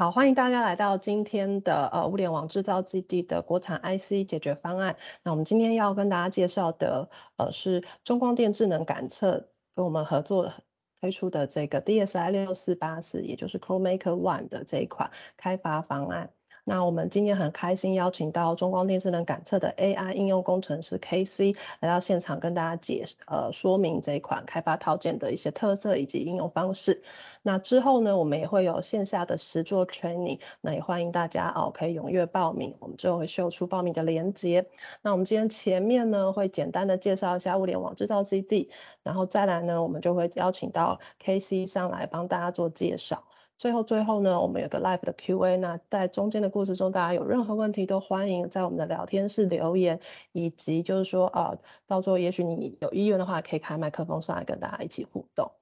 好，欢迎大家来到今天的呃物联网制造基地的国产 IC 解决方案。那我们今天要跟大家介绍的呃是中光电智能感测跟我们合作推出的这个 DSI 六四八四，也就是 Cromaker One 的这一款开发方案。那我们今天很开心邀请到中光电智能感测的 AI 应用工程师 KC 来到现场跟大家解呃说明这一款开发套件的一些特色以及应用方式。那之后呢，我们也会有线下的实作 training，那也欢迎大家哦可以踊跃报名，我们之后会秀出报名的链接。那我们今天前面呢会简单的介绍一下物联网制造基地，然后再来呢我们就会邀请到 KC 上来帮大家做介绍。最后最后呢，我们有个 live 的 Q A，那在中间的故事中，大家有任何问题都欢迎在我们的聊天室留言，以及就是说啊，到时候也许你有意愿的话，可以开麦克风上来跟大家一起互动。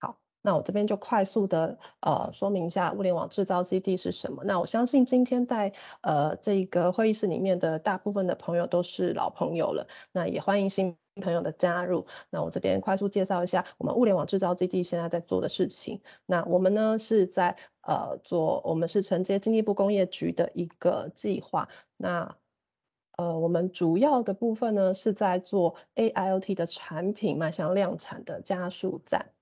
好，那我这边就快速的呃说明一下物联网制造基地是什么。那我相信今天在呃这个会议室里面的大部分的朋友都是老朋友了，那也欢迎新。朋友的加入，那我这边快速介绍一下我们物联网制造基地现在在做的事情。那我们呢是在呃做，我们是承接经济部工业局的一个计划。那呃我们主要的部分呢是在做 AIOT 的产品迈向量产的加速站。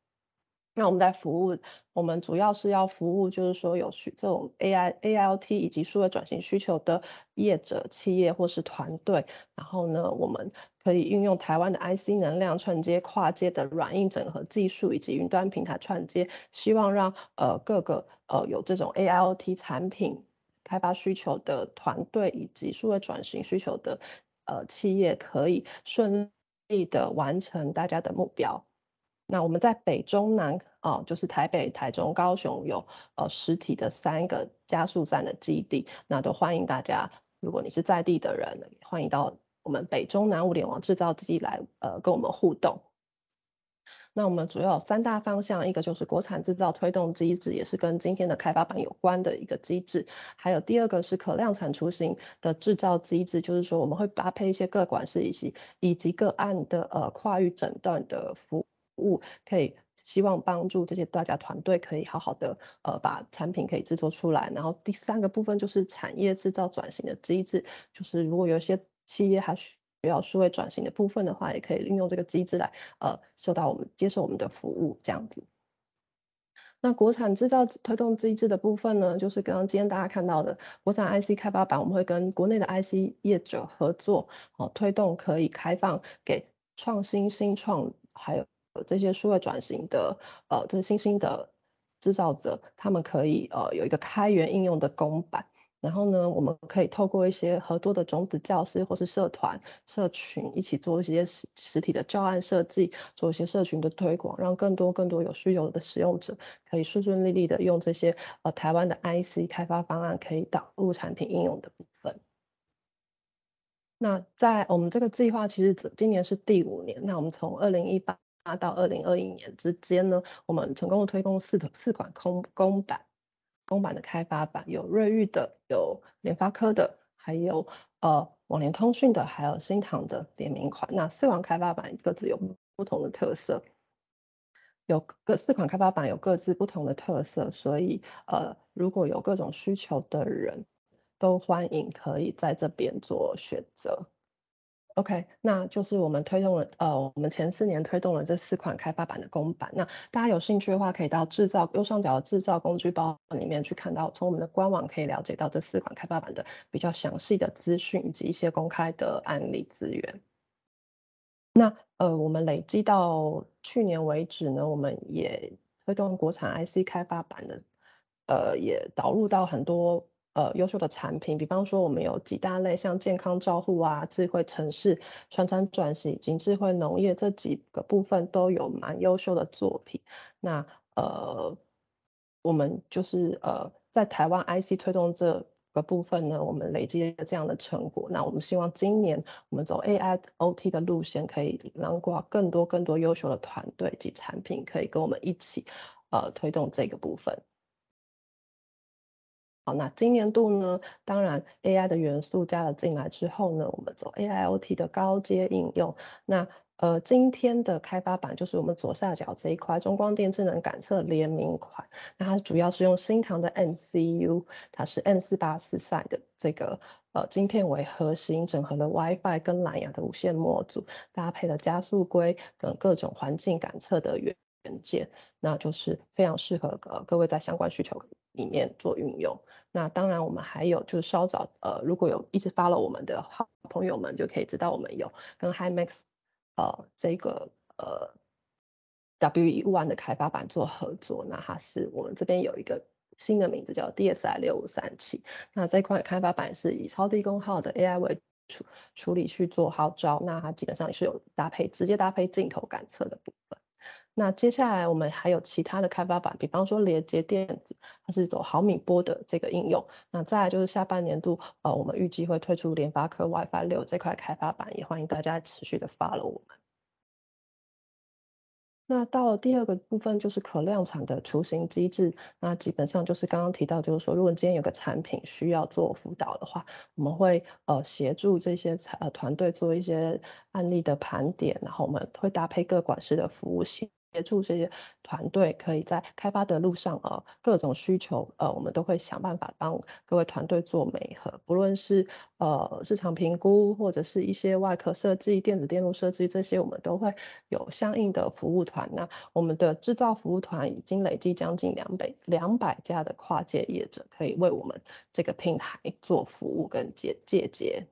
那我们在服务，我们主要是要服务，就是说有需这种 AI、ALT 以及数位转型需求的业者、企业或是团队。然后呢，我们可以运用台湾的 IC 能量串接、跨界的软硬整合技术以及云端平台串接，希望让呃各个呃有这种 ALT 产品开发需求的团队以及数位转型需求的呃企业，可以顺利的完成大家的目标。那我们在北中南啊，就是台北、台中、高雄有呃实体的三个加速站的基地，那都欢迎大家。如果你是在地的人，欢迎到我们北中南物联网制造基地来呃跟我们互动。那我们主要有三大方向，一个就是国产制造推动机制，也是跟今天的开发板有关的一个机制；，还有第二个是可量产雏形的制造机制，就是说我们会搭配一些各管事以及以及个案的呃跨域诊断的服。务。务可以希望帮助这些大家团队可以好好的呃把产品可以制作出来，然后第三个部分就是产业制造转型的机制，就是如果有一些企业还需要数位转型的部分的话，也可以利用这个机制来呃受到我们接受我们的服务这样子。那国产制造推动机制的部分呢，就是刚刚今天大家看到的国产 IC 开发板，我们会跟国内的 IC 业者合作哦，推动可以开放给创新新创还有。这些数位转型的呃这新兴的制造者，他们可以呃有一个开源应用的公版，然后呢，我们可以透过一些合作的种子教师或是社团社群，一起做一些实实体的教案设计，做一些社群的推广，让更多更多有需求的使用者可以顺顺利利的用这些呃台湾的 IC 开发方案，可以导入产品应用的部分。那在我们这个计划其实今年是第五年，那我们从二零一八那到二零二一年之间呢，我们成功的推出四款公公版、公版的开发版，有瑞昱的，有联发科的，还有呃网联通讯的，还有新唐的联名款。那四款开发版各自有不同的特色，有各四款开发版有各自不同的特色，所以呃如果有各种需求的人都欢迎可以在这边做选择。OK，那就是我们推动了，呃，我们前四年推动了这四款开发版的公版。那大家有兴趣的话，可以到制造右上角的制造工具包里面去看到，从我们的官网可以了解到这四款开发版的比较详细的资讯以及一些公开的案例资源。那呃，我们累积到去年为止呢，我们也推动国产 IC 开发版的，呃，也导入到很多。呃，优秀的产品，比方说我们有几大类，像健康照护啊、智慧城市、川产转型、智慧农业这几个部分都有蛮优秀的作品。那呃，我们就是呃，在台湾 IC 推动这个部分呢，我们累积了这样的成果。那我们希望今年我们走 AI OT 的路线，可以囊括更多更多优秀的团队及产品，可以跟我们一起呃推动这个部分。好，那今年度呢？当然，AI 的元素加了进来之后呢，我们走 AIOT 的高阶应用。那呃，今天的开发版就是我们左下角这一块，中光电智能感测联名款。那它主要是用新唐的 MCU，它是 M 四八四三的这个呃晶片为核心，整合了 WiFi 跟蓝牙的无线模组，搭配了加速规等各种环境感测的元。原件，那就是非常适合呃各位在相关需求里面做运用。那当然我们还有就是稍早呃如果有一直 follow 我们的朋友们就可以知道我们有跟 HiMax 呃这个呃 WE One 的开发版做合作。那它是我们这边有一个新的名字叫 DSI 六五三七。那这款开发版是以超低功耗的 AI 为处处理去做号召。那它基本上也是有搭配直接搭配镜头感测的部分。那接下来我们还有其他的开发板，比方说连接电子，它是走毫米波的这个应用。那再就是下半年度，呃，我们预计会推出联发科 WiFi 六这块开发板，也欢迎大家持续的发 w 我们。那到了第二个部分就是可量产的雏形机制，那基本上就是刚刚提到，就是说，如果你今天有个产品需要做辅导的话，我们会呃协助这些呃团队做一些案例的盘点，然后我们会搭配各管事的服务型。协助这些团队可以在开发的路上，呃，各种需求，呃，我们都会想办法帮各位团队做媒合。不论是呃市场评估，或者是一些外壳设计、电子电路设计这些，我们都会有相应的服务团那我们的制造服务团已经累计将近两百两百家的跨界业者，可以为我们这个平台做服务跟解解结。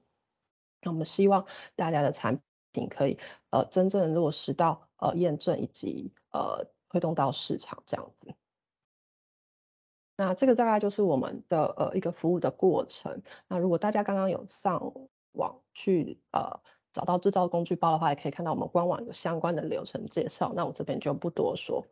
那我们希望大家的产品。品可以呃真正落实到呃验证以及呃推动到市场这样子。那这个大概就是我们的呃一个服务的过程。那如果大家刚刚有上网去呃找到制造工具包的话，也可以看到我们官网有相关的流程介绍。那我这边就不多说。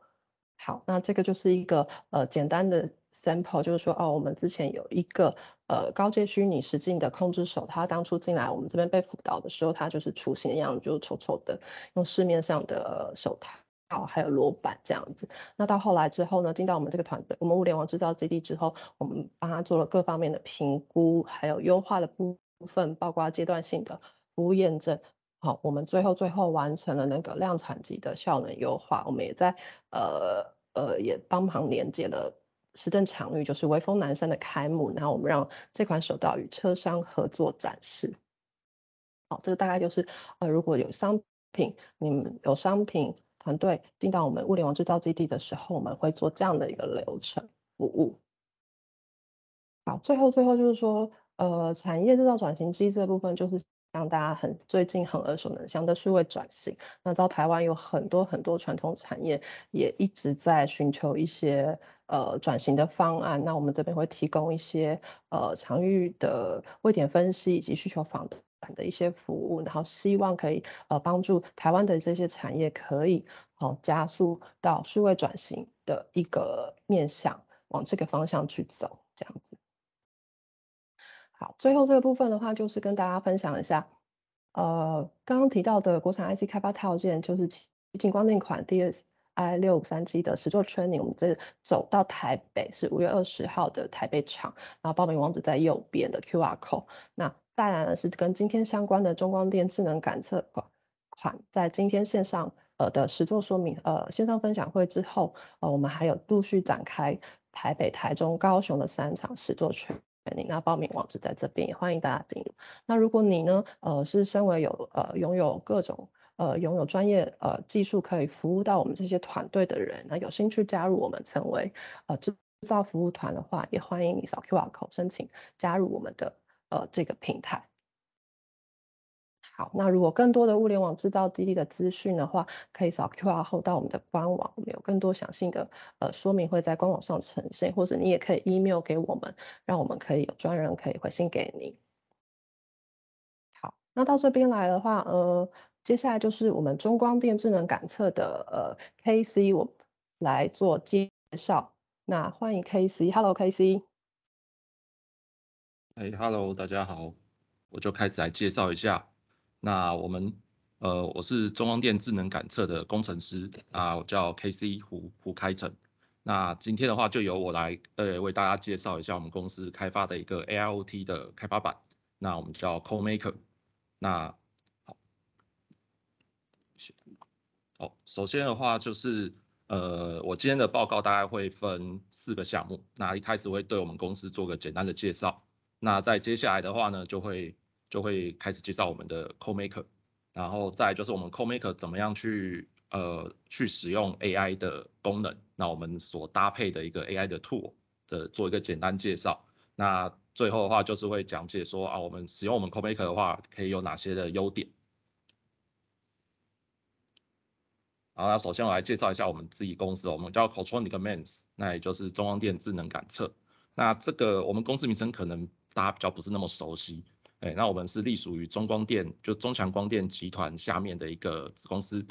好，那这个就是一个呃简单的 sample，就是说哦我们之前有一个。呃，高阶虚拟实境的控制手，他当初进来我们这边被辅导的时候，他就是雏形的样子，就丑丑的，用市面上的手套，好，还有罗板这样子。那到后来之后呢，进到我们这个团队，我们物联网制造基地之后，我们帮他做了各方面的评估，还有优化的部分，包括阶段性的服务验证。好，我们最后最后完成了那个量产级的效能优化，我们也在呃呃也帮忙连接了。石凳场域就是微风南山的开幕，然后我们让这款手袋与车商合作展示。好，这个大概就是呃，如果有商品，你们有商品团队进到我们物联网制造基地的时候，我们会做这样的一个流程服务。好，最后最后就是说，呃，产业制造转型机这部分就是。让大家很最近很耳熟能详的数位转型。那在台湾有很多很多传统产业也一直在寻求一些呃转型的方案。那我们这边会提供一些呃常遇的位点分析以及需求访谈的一些服务，然后希望可以呃帮助台湾的这些产业可以哦加速到数位转型的一个面向往这个方向去走，这样子。好，最后这个部分的话，就是跟大家分享一下，呃，刚刚提到的国产 IC 开发套件，就是景光电款 d s i 六三 G 的实作 training，我们这走到台北是五月二十号的台北场，然后报名网址在右边的 QR code。那带来的是跟今天相关的中光电智能感测款款，在今天线上呃的实作说明呃线上分享会之后，呃，我们还有陆续展开台北、台中、高雄的三场实作 t 那报名网址在这边，也欢迎大家进入。那如果你呢，呃，是身为有呃拥有各种呃拥有专业呃技术可以服务到我们这些团队的人，那有兴趣加入我们成为呃制造服务团的话，也欢迎你扫 QR code 申请加入我们的呃这个平台。好，那如果更多的物联网制造基地的资讯的话，可以扫 Q R 后到我们的官网，我们有更多详细的呃说明会在官网上呈现，或者你也可以 email 给我们，让我们可以有专人可以回信给你。好，那到这边来的话，呃，接下来就是我们中光电智能感测的呃 K C，我来做介绍。那欢迎 K C，Hello K C。哎，Hello，大家好，我就开始来介绍一下。那我们，呃，我是中央电智能感测的工程师啊，我叫 K C 胡胡开成。那今天的话就由我来，呃，为大家介绍一下我们公司开发的一个 AIoT 的开发版，那我们叫 CoMaker。那好，好，首先的话就是，呃，我今天的报告大概会分四个项目。那一开始会对我们公司做个简单的介绍。那在接下来的话呢，就会。就会开始介绍我们的 CoMaker，然后再就是我们 CoMaker 怎么样去呃去使用 AI 的功能，那我们所搭配的一个 AI 的 tool 的做一个简单介绍。那最后的话就是会讲解说啊，我们使用我们 CoMaker 的话可以有哪些的优点。好，那首先我来介绍一下我们自己公司，我们叫 c o t r o l i c m a n s 那也就是中央电智能感测。那这个我们公司名称可能大家比较不是那么熟悉。哎，那我们是隶属于中光电，就中强光电集团下面的一个子公司。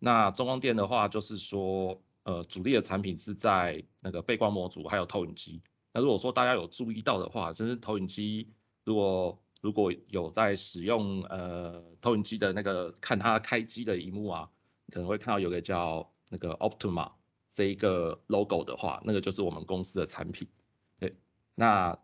那中光电的话，就是说，呃，主力的产品是在那个背光模组，还有投影机。那如果说大家有注意到的话，就是投影机，如果如果有在使用呃投影机的那个看它开机的一幕啊，可能会看到有个叫那个 o p t i m a 这一个 logo 的话，那个就是我们公司的产品。对，那。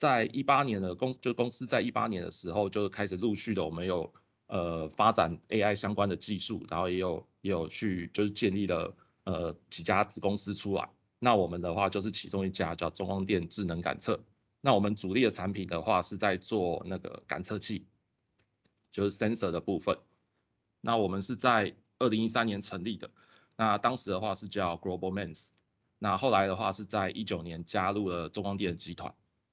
在一八年的公，就公司在一八年的时候就开始陆续的，我们有呃发展 AI 相关的技术，然后也有也有去就是建立了呃几家子公司出来。那我们的话就是其中一家叫中光电智能感测。那我们主力的产品的话是在做那个感测器，就是 sensor 的部分。那我们是在二零一三年成立的，那当时的话是叫 Global m a n s 那后来的话是在一九年加入了中光电集团。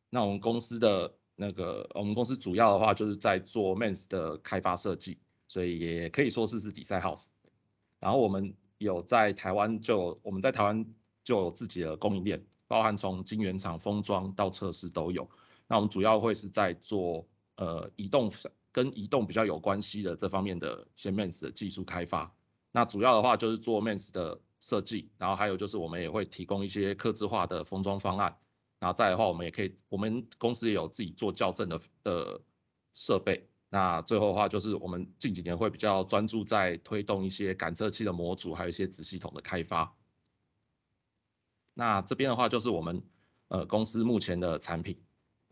那我们公司的那个，我们公司主要的话就是在做 Mans 的开发设计，所以也可以说是是底赛 house。然后我们有在台湾就我们在台湾就有自己的供应链，包含从晶圆厂封装到测试都有。那我们主要会是在做呃移动跟移动比较有关系的这方面的些 Mans 的技术开发。那主要的话就是做 Mans 的设计，然后还有就是我们也会提供一些刻制化的封装方案。然后再的话，我们也可以，我们公司也有自己做校正的的设备。那最后的话，就是我们近几年会比较专注在推动一些感测器的模组，还有一些子系统的开发。那这边的话，就是我们呃公司目前的产品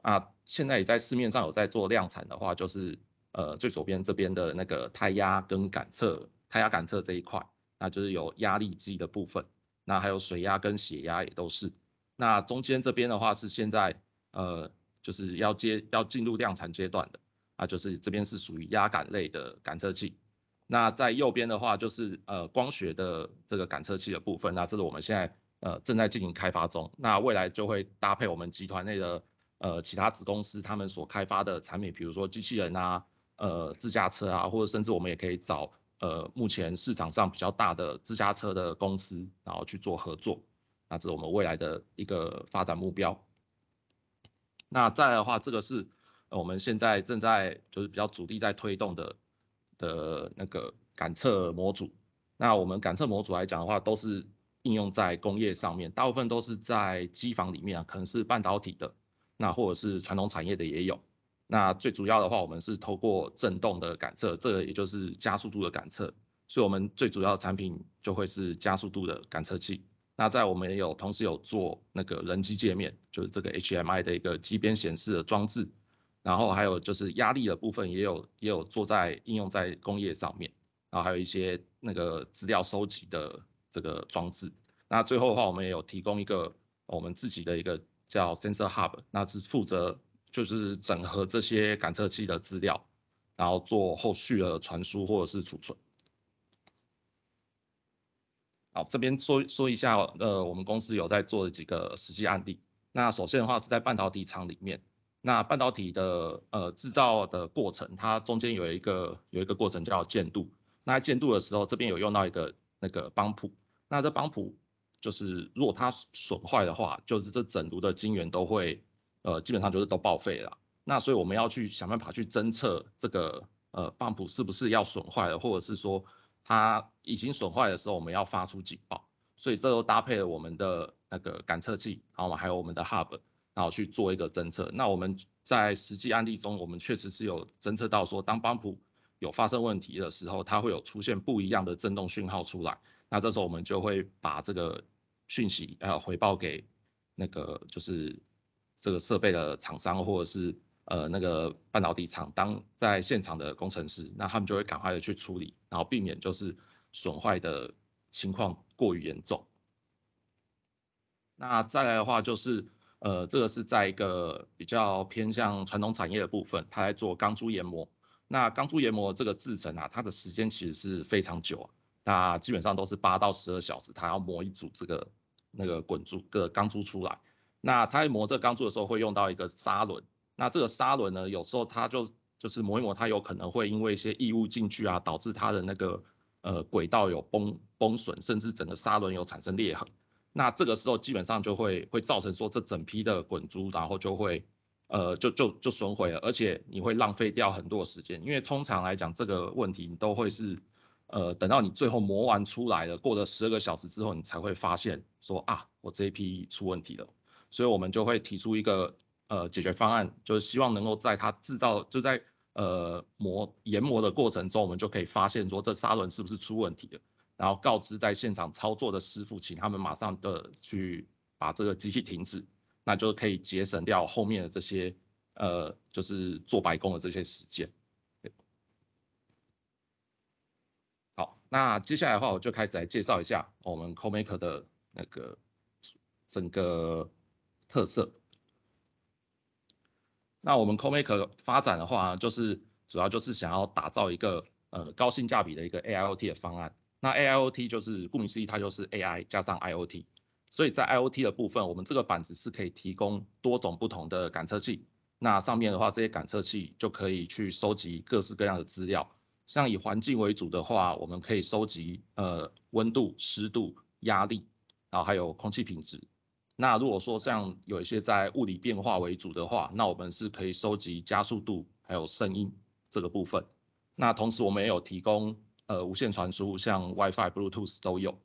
啊，现在也在市面上有在做量产的话，就是呃最左边这边的那个胎压跟感测，胎压感测这一块，那就是有压力计的部分，那还有水压跟血压也都是。那中间这边的话是现在呃就是要接要进入量产阶段的啊，就是这边是属于压感类的感测器。那在右边的话就是呃光学的这个感测器的部分，那这是我们现在呃正在进行开发中。那未来就会搭配我们集团内的呃其他子公司他们所开发的产品，比如说机器人啊、呃自驾车啊，或者甚至我们也可以找呃目前市场上比较大的自驾车的公司，然后去做合作。那这是我们未来的一个发展目标。那再的话，这个是我们现在正在就是比较主力在推动的的那个感测模组。那我们感测模组来讲的话，都是应用在工业上面，大部分都是在机房里面，可能是半导体的，那或者是传统产业的也有。那最主要的话，我们是透过振动的感测，这个也就是加速度的感测，所以我们最主要的产品就会是加速度的感测器。那在我们也有同时有做那个人机界面，就是这个 HMI 的一个机边显示的装置，然后还有就是压力的部分也有也有做在应用在工业上面，然后还有一些那个资料收集的这个装置。那最后的话，我们也有提供一个我们自己的一个叫 Sensor Hub，那是负责就是整合这些感测器的资料，然后做后续的传输或者是储存。好，这边说说一下，呃，我们公司有在做的几个实际案例。那首先的话是在半导体厂里面，那半导体的呃制造的过程，它中间有一个有一个过程叫建度。那在建度的时候，这边有用到一个那个帮谱。那这帮谱就是如果它损坏的话，就是这整炉的晶圆都会呃基本上就是都报废了。那所以我们要去想办法去侦测这个呃棒谱是不是要损坏了，或者是说。它已经损坏的时候，我们要发出警报，所以这都搭配了我们的那个感测器，然后还有我们的 hub，然后去做一个侦测。那我们在实际案例中，我们确实是有侦测到说，当邦普有发生问题的时候，它会有出现不一样的震动讯号出来。那这时候我们就会把这个讯息呃回报给那个就是这个设备的厂商或者是。呃，那个半导体厂当在现场的工程师，那他们就会赶快的去处理，然后避免就是损坏的情况过于严重。那再来的话就是，呃，这个是在一个比较偏向传统产业的部分，它在做钢珠研磨。那钢珠研磨这个制程啊，它的时间其实是非常久啊，那基本上都是八到十二小时，它要磨一组这个那个滚珠个钢珠出来。那它在磨这钢珠的时候会用到一个砂轮。那这个砂轮呢，有时候它就就是磨一磨，它有可能会因为一些异物进去啊，导致它的那个呃轨道有崩崩损，甚至整个砂轮有产生裂痕。那这个时候基本上就会会造成说这整批的滚珠，然后就会呃就就就损毁了，而且你会浪费掉很多时间，因为通常来讲这个问题你都会是呃等到你最后磨完出来了，过了十二个小时之后，你才会发现说啊我这一批出问题了。所以我们就会提出一个。呃，解决方案就是希望能够在它制造就在呃磨研磨的过程中，我们就可以发现说这砂轮是不是出问题了，然后告知在现场操作的师傅，请他们马上的去把这个机器停止，那就可以节省掉后面的这些呃就是做白工的这些时间。好，那接下来的话我就开始来介绍一下我们 CoMaker 的那个整个特色。那我们 CoMaker 发展的话，就是主要就是想要打造一个呃高性价比的一个 AIoT 的方案。那 AIoT 就是顾名思义，它就是 AI 加上 IoT。所以在 IoT 的部分，我们这个板子是可以提供多种不同的感测器。那上面的话，这些感测器就可以去收集各式各样的资料。像以环境为主的话，我们可以收集呃温度、湿度、压力，然后还有空气品质。那如果说像有一些在物理变化为主的话，那我们是可以收集加速度还有声音这个部分。那同时我们也有提供呃无线传输，像 WiFi、Bluetooth 都有。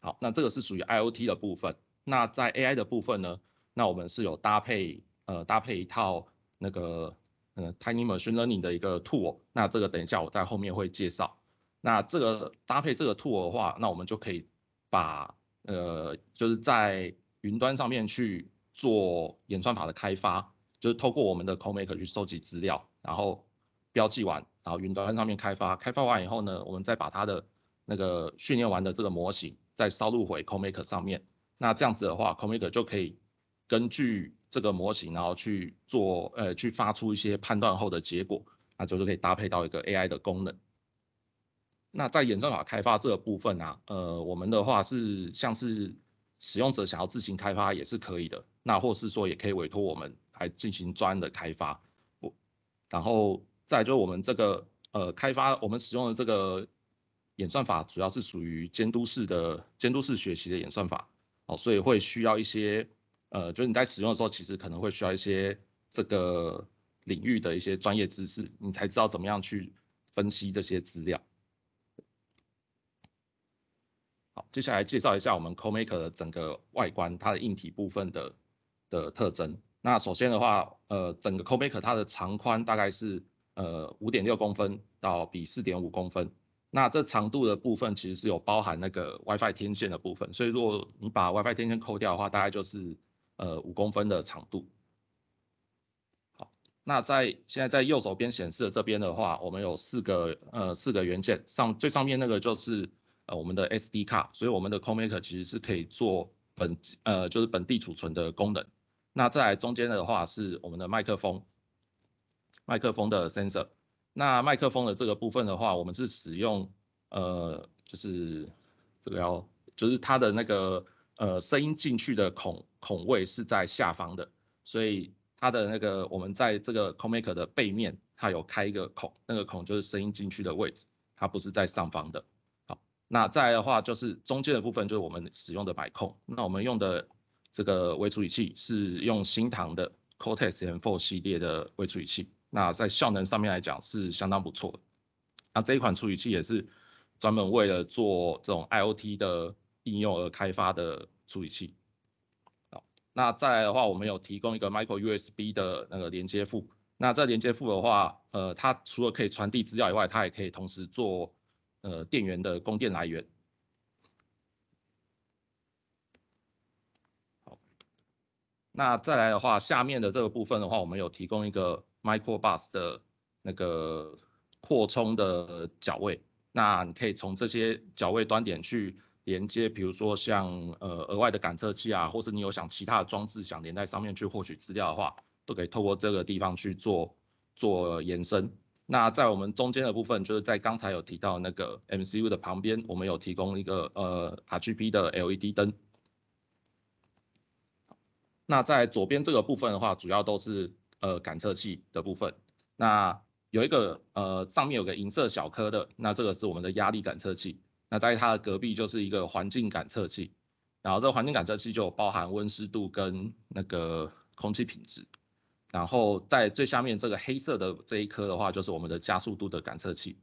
好，那这个是属于 IOT 的部分。那在 AI 的部分呢，那我们是有搭配呃搭配一套那个嗯 Tiny Machine Learning 的一个 tool。那这个等一下我在后面会介绍。那这个搭配这个 tool 的话，那我们就可以把。呃，就是在云端上面去做演算法的开发，就是透过我们的 c o m a k e r 去收集资料，然后标记完，然后云端上面开发，开发完以后呢，我们再把它的那个训练完的这个模型再烧录回 c o m a k e r 上面。那这样子的话 c o m a k e r 就可以根据这个模型，然后去做呃，去发出一些判断后的结果，那就是可以搭配到一个 AI 的功能。那在演算法开发这个部分啊，呃，我们的话是像是使用者想要自行开发也是可以的，那或是说也可以委托我们来进行专案的开发。我，然后再就是我们这个呃开发我们使用的这个演算法，主要是属于监督式的监督式学习的演算法，哦，所以会需要一些呃，就是你在使用的时候，其实可能会需要一些这个领域的一些专业知识，你才知道怎么样去分析这些资料。接下来介绍一下我们 CoMaker 的整个外观，它的硬体部分的的特征。那首先的话，呃，整个 CoMaker 它的长宽大概是呃五点六公分到比四点五公分。那这长度的部分其实是有包含那个 WiFi 天线的部分，所以如果你把 WiFi 天线扣掉的话，大概就是呃五公分的长度。好，那在现在在右手边显示的这边的话，我们有四个呃四个元件，上最上面那个就是。呃，我们的 SD 卡，所以我们的 ComMaker 其实是可以做本呃就是本地储存的功能。那在中间的话是我们的麦克风，麦克风的 sensor。那麦克风的这个部分的话，我们是使用呃就是这个要就是它的那个呃声音进去的孔孔位是在下方的，所以它的那个我们在这个 c o m a k e r 的背面，它有开一个孔，那个孔就是声音进去的位置，它不是在上方的。那再的话就是中间的部分就是我们使用的白控，那我们用的这个微处理器是用新唐的 Cortex M4 系列的微处理器，那在效能上面来讲是相当不错的。那这一款处理器也是专门为了做这种 IOT 的应用而开发的处理器。好，那再的话我们有提供一个 Micro USB 的那个连接副，那这连接副的话，呃，它除了可以传递资料以外，它也可以同时做。呃，电源的供电来源。好，那再来的话，下面的这个部分的话，我们有提供一个 Micro Bus 的那个扩充的脚位，那你可以从这些脚位端点去连接，比如说像呃额外的感测器啊，或是你有想其他的装置想连在上面去获取资料的话，都可以透过这个地方去做做延伸。那在我们中间的部分，就是在刚才有提到那个 MCU 的旁边，我们有提供一个呃 RGB 的 LED 灯。那在左边这个部分的话，主要都是呃感测器的部分。那有一个呃上面有个银色小颗的，那这个是我们的压力感测器。那在它的隔壁就是一个环境感测器，然后这个环境感测器就包含温湿度跟那个空气品质。然后在最下面这个黑色的这一颗的话，就是我们的加速度的感测器。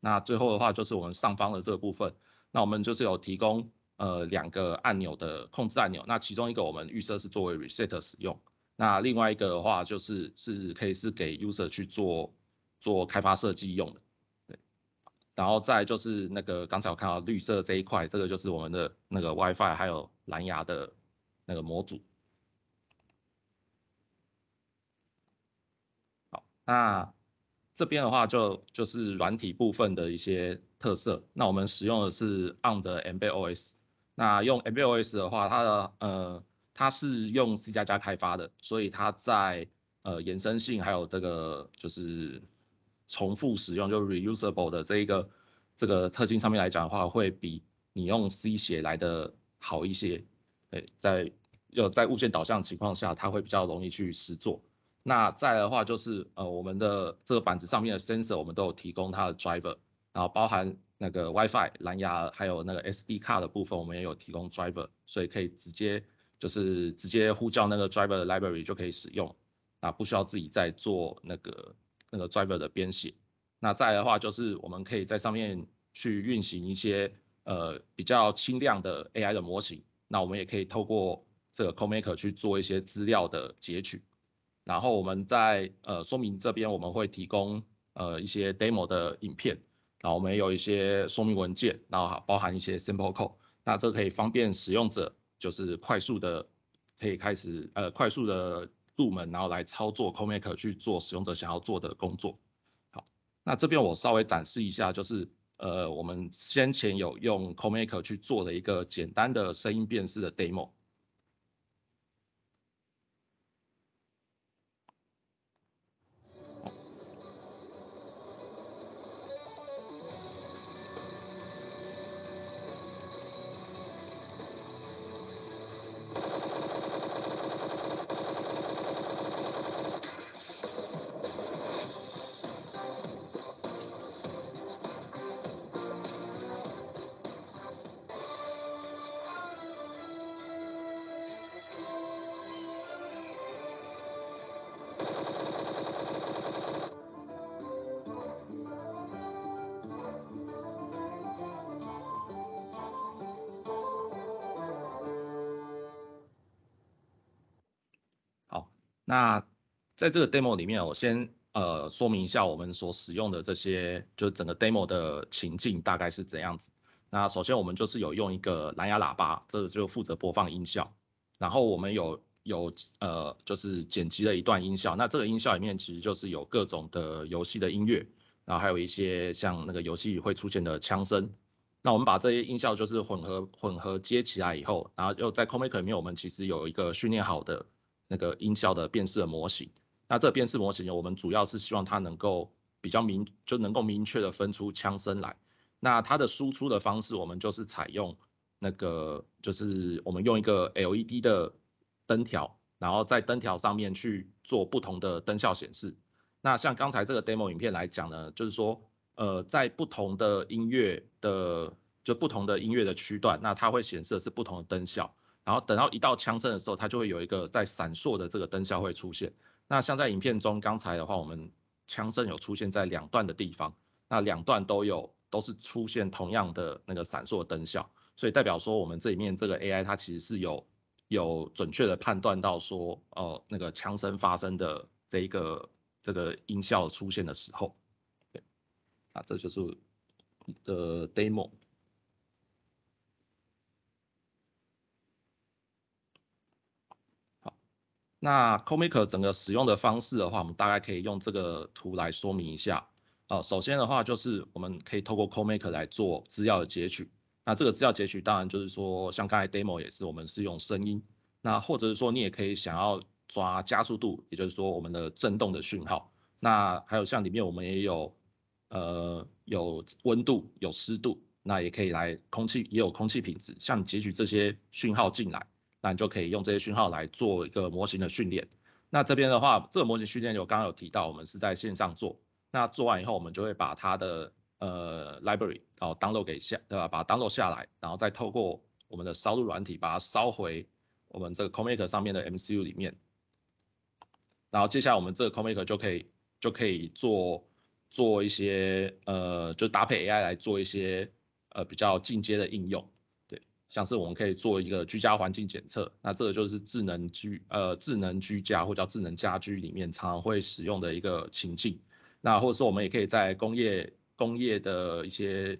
那最后的话就是我们上方的这个部分，那我们就是有提供呃两个按钮的控制按钮，那其中一个我们预设是作为 reset 使用，那另外一个的话就是是可以是给 user 去做做开发设计用的。对，然后再就是那个刚才我看到绿色这一块，这个就是我们的那个 WiFi 还有蓝牙的那个模组。那这边的话就就是软体部分的一些特色。那我们使用的是 on 的 m b OS。那用 m b OS 的话，它的呃它是用 C 加加开发的，所以它在呃延伸性还有这个就是重复使用就 reusable 的这一个这个特性上面来讲的话，会比你用 C 写来的好一些。诶，在要在物件导向情况下，它会比较容易去实做。那再的话就是，呃，我们的这个板子上面的 sensor，我们都有提供它的 driver，然后包含那个 WiFi、蓝牙，还有那个 SD 卡的部分，我们也有提供 driver，所以可以直接就是直接呼叫那个 driver 的 library 就可以使用，啊，不需要自己再做那个那个 driver 的编写。那再的话就是，我们可以在上面去运行一些呃比较轻量的 AI 的模型。那我们也可以透过这个 CoMaker 去做一些资料的截取。然后我们在呃说明这边我们会提供呃一些 demo 的影片，然后我们有一些说明文件，然后包含一些 simple code，那这可以方便使用者就是快速的可以开始呃快速的入门，然后来操作 c o m a k e 去做使用者想要做的工作。好，那这边我稍微展示一下，就是呃我们先前有用 c o m a k e 去做的一个简单的声音辨识的 demo。在这个 demo 里面，我先呃说明一下我们所使用的这些，就是整个 demo 的情境大概是怎样子。那首先我们就是有用一个蓝牙喇叭，这个就负责播放音效。然后我们有有呃就是剪辑了一段音效，那这个音效里面其实就是有各种的游戏的音乐，然后还有一些像那个游戏会出现的枪声。那我们把这些音效就是混合混合接起来以后，然后又在 c o m i c 里面，我们其实有一个训练好的那个音效的辨识的模型。那这个辨识模型，我们主要是希望它能够比较明就能够明确的分出枪声来。那它的输出的方式，我们就是采用那个就是我们用一个 LED 的灯条，然后在灯条上面去做不同的灯效显示。那像刚才这个 demo 影片来讲呢，就是说呃在不同的音乐的就不同的音乐的区段，那它会显示是不同的灯效。然后等到一到枪声的时候，它就会有一个在闪烁的这个灯效会出现。那像在影片中，刚才的话，我们枪声有出现在两段的地方，那两段都有，都是出现同样的那个闪烁灯效，所以代表说我们这里面这个 AI 它其实是有有准确的判断到说，哦，那个枪声发生的这一个这个音效出现的时候，对，啊，这就是呃 demo。那 c o m a k e 整个使用的方式的话，我们大概可以用这个图来说明一下。哦，首先的话就是我们可以透过 c o m a k e 来做资料的截取。那这个资料截取当然就是说，像刚才 Demo 也是，我们是用声音。那或者是说，你也可以想要抓加速度，也就是说我们的震动的讯号。那还有像里面我们也有呃有温度、有湿度，那也可以来空气也有空气品质，像截取这些讯号进来。那你就可以用这些讯号来做一个模型的训练。那这边的话，这个模型训练就刚刚有提到，我们是在线上做。那做完以后，我们就会把它的呃 library 哦 download 给下对吧？把它 download 下来，然后再透过我们的烧录软体把它烧回我们这个 c o m i a k e r 上面的 MCU 里面。然后接下来我们这个 ComMaker 就可以就可以做做一些呃，就搭配 AI 来做一些呃比较进阶的应用。像是我们可以做一个居家环境检测，那这个就是智能居呃智能居家或叫智能家居里面常会使用的一个情境。那或者是我们也可以在工业工业的一些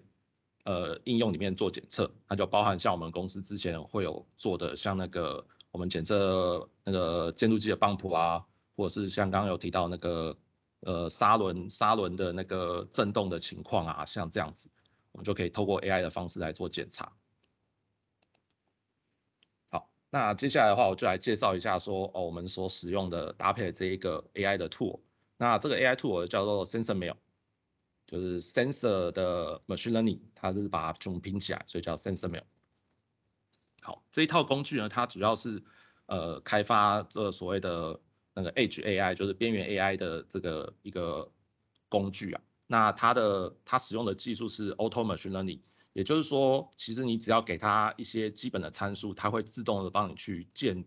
呃应用里面做检测，那就包含像我们公司之前会有做的，像那个我们检测那个建筑机的泵浦啊，或者是像刚刚有提到那个呃砂轮砂轮的那个震动的情况啊，像这样子，我们就可以透过 AI 的方式来做检查。那接下来的话，我就来介绍一下，说哦，我们所使用的搭配的这一个 AI 的 tool。那这个 AI tool 叫做 s e n s o r m i l l 就是 sensor 的 machine learning，它是把它部拼起来，所以叫 s e n s o r m i l l 好，这一套工具呢，它主要是呃开发这所谓的那个 edge AI，就是边缘 AI 的这个一个工具啊。那它的它使用的技术是 auto machine learning。也就是说，其实你只要给它一些基本的参数，它会自动的帮你去建，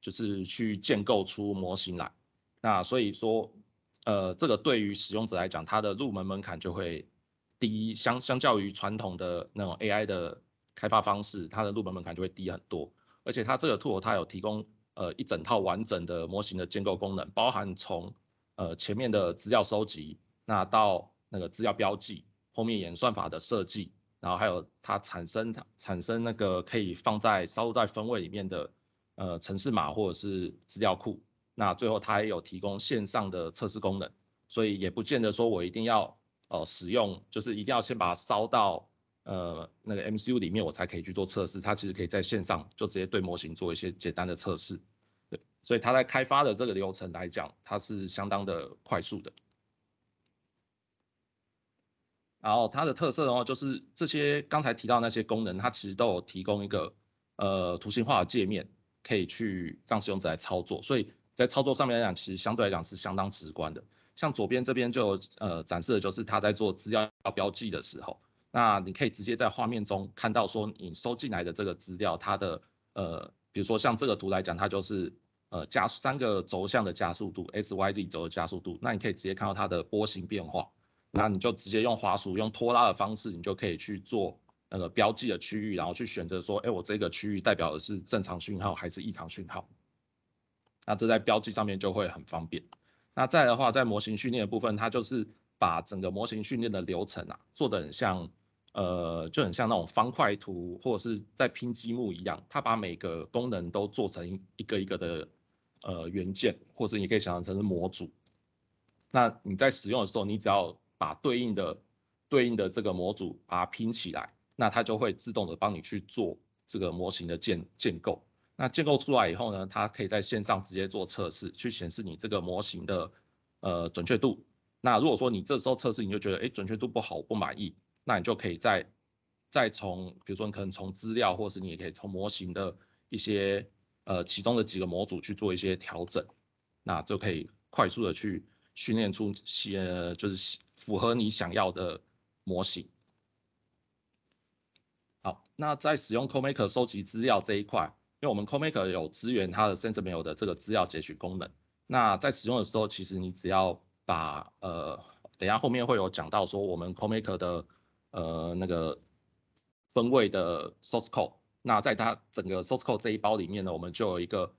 就是去建构出模型来。那所以说，呃，这个对于使用者来讲，它的入门门槛就会低，相相较于传统的那种 AI 的开发方式，它的入门门槛就会低很多。而且它这个 tool 它有提供呃一整套完整的模型的建构功能，包含从呃前面的资料收集，那到那个资料标记，后面演算法的设计。然后还有它产生它产生那个可以放在烧入在分位里面的呃城市码或者是资料库，那最后它也有提供线上的测试功能，所以也不见得说我一定要哦使用，就是一定要先把它烧到呃那个 MCU 里面我才可以去做测试，它其实可以在线上就直接对模型做一些简单的测试，对，所以它在开发的这个流程来讲，它是相当的快速的。然后它的特色的话，就是这些刚才提到那些功能，它其实都有提供一个呃图形化的界面，可以去让使用者来操作。所以在操作上面来讲，其实相对来讲是相当直观的。像左边这边就呃展示的就是它在做资料标记的时候，那你可以直接在画面中看到说你收进来的这个资料，它的呃，比如说像这个图来讲，它就是呃加三个轴向的加速度，XYZ 轴的加速度，那你可以直接看到它的波形变化。那你就直接用滑鼠，用拖拉的方式，你就可以去做那个标记的区域，然后去选择说，哎，我这个区域代表的是正常讯号还是异常讯号。那这在标记上面就会很方便。那再的话，在模型训练的部分，它就是把整个模型训练的流程啊，做得很像，呃，就很像那种方块图或者是在拼积木一样，它把每个功能都做成一个一个的呃元件，或者你可以想象成是模组。那你在使用的时候，你只要把对应的对应的这个模组把它拼起来，那它就会自动的帮你去做这个模型的建建构。那建构出来以后呢，它可以在线上直接做测试，去显示你这个模型的呃准确度。那如果说你这时候测试你就觉得哎准确度不好不满意，那你就可以再再从比如说你可能从资料，或是你也可以从模型的一些呃其中的几个模组去做一些调整，那就可以快速的去。训练出些就是符合你想要的模型。好，那在使用 Comaker 收集资料这一块，因为我们 Comaker 有支援它的 SenseMail 的这个资料截取功能。那在使用的时候，其实你只要把呃，等下后面会有讲到说我们 Comaker 的呃那个分位的 Source Code，那在它整个 Source Code 这一包里面呢，我们就有一个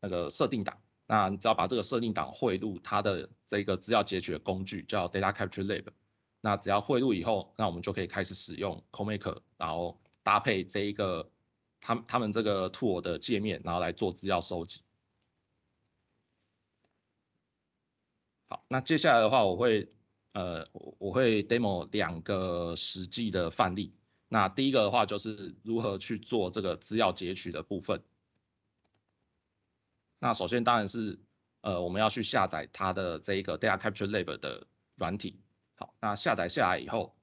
那个设定档。那你只要把这个设定档汇入它的这个资料截取的工具，叫 Data Capture Lab。那只要汇入以后，那我们就可以开始使用 Commake，然后搭配这一个们他们这个 tool 的界面，然后来做资料收集。好，那接下来的话，我会呃我我会 demo 两个实际的范例。那第一个的话就是如何去做这个资料截取的部分。那首先当然是，呃，我们要去下载它的这一个 Data Capture Lab 的软体。好，那下载下来以后，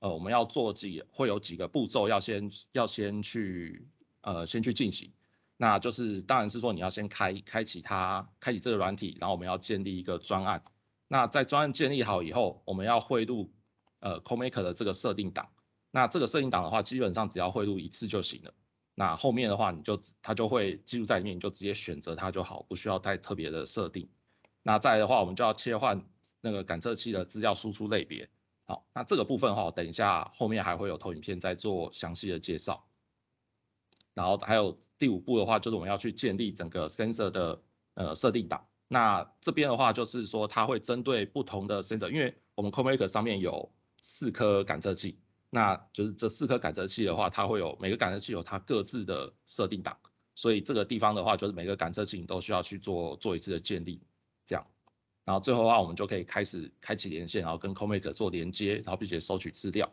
呃，我们要做几会有几个步骤，要先要先去呃先去进行。那就是当然是说你要先开开启它，开启这个软体，然后我们要建立一个专案。那在专案建立好以后，我们要汇入呃 Commake r 的这个设定档。那这个设定档的话，基本上只要汇入一次就行了。那后面的话，你就它就会记录在里面，你就直接选择它就好，不需要太特别的设定。那再的话，我们就要切换那个感测器的资料输出类别。好，那这个部分话，等一下后面还会有投影片再做详细的介绍。然后还有第五步的话，就是我们要去建立整个 sensor 的呃设定档。那这边的话，就是说它会针对不同的 sensor，因为我们 CoMaker 上面有四颗感测器。那就是这四颗感测器的话，它会有每个感测器有它各自的设定档，所以这个地方的话，就是每个感测器你都需要去做做一次的建立，这样，然后最后的话，我们就可以开始开启连线，然后跟 c o m a k e 做连接，然后并且收取资料。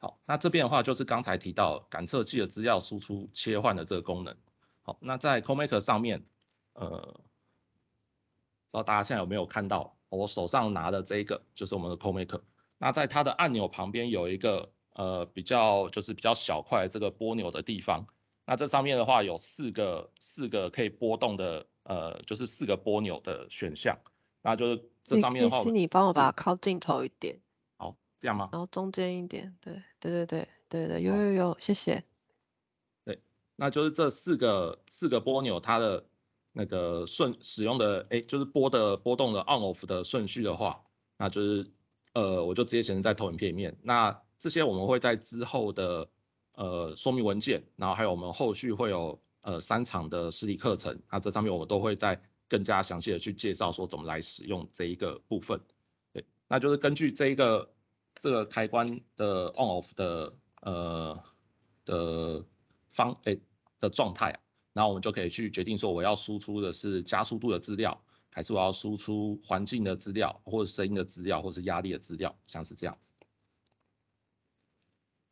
好，那这边的话就是刚才提到感测器的资料输出切换的这个功能。好，那在 c o m a k e 上面，呃，不知道大家现在有没有看到？我手上拿的这一个就是我们的 Cool Maker，那在它的按钮旁边有一个呃比较就是比较小块这个波钮的地方，那这上面的话有四个四个可以波动的呃就是四个波钮的选项，那就是这上面的话是你帮我把它靠镜头一点，好这样吗？然后中间一点，对对对对对对，有有有，谢谢。对，那就是这四个四个波钮它的。那个顺使用的哎，就是波的波动的 on/off 的顺序的话，那就是呃，我就直接显示在投影片里面。那这些我们会在之后的呃说明文件，然后还有我们后续会有呃三场的实体课程。那这上面我们都会在更加详细的去介绍说怎么来使用这一个部分。对，那就是根据这一个这个开关的 on/off 的呃的方哎的状态啊。然后我们就可以去决定说，我要输出的是加速度的资料，还是我要输出环境的资料，或者声音的资料，或者是压力的资料，像是这样子。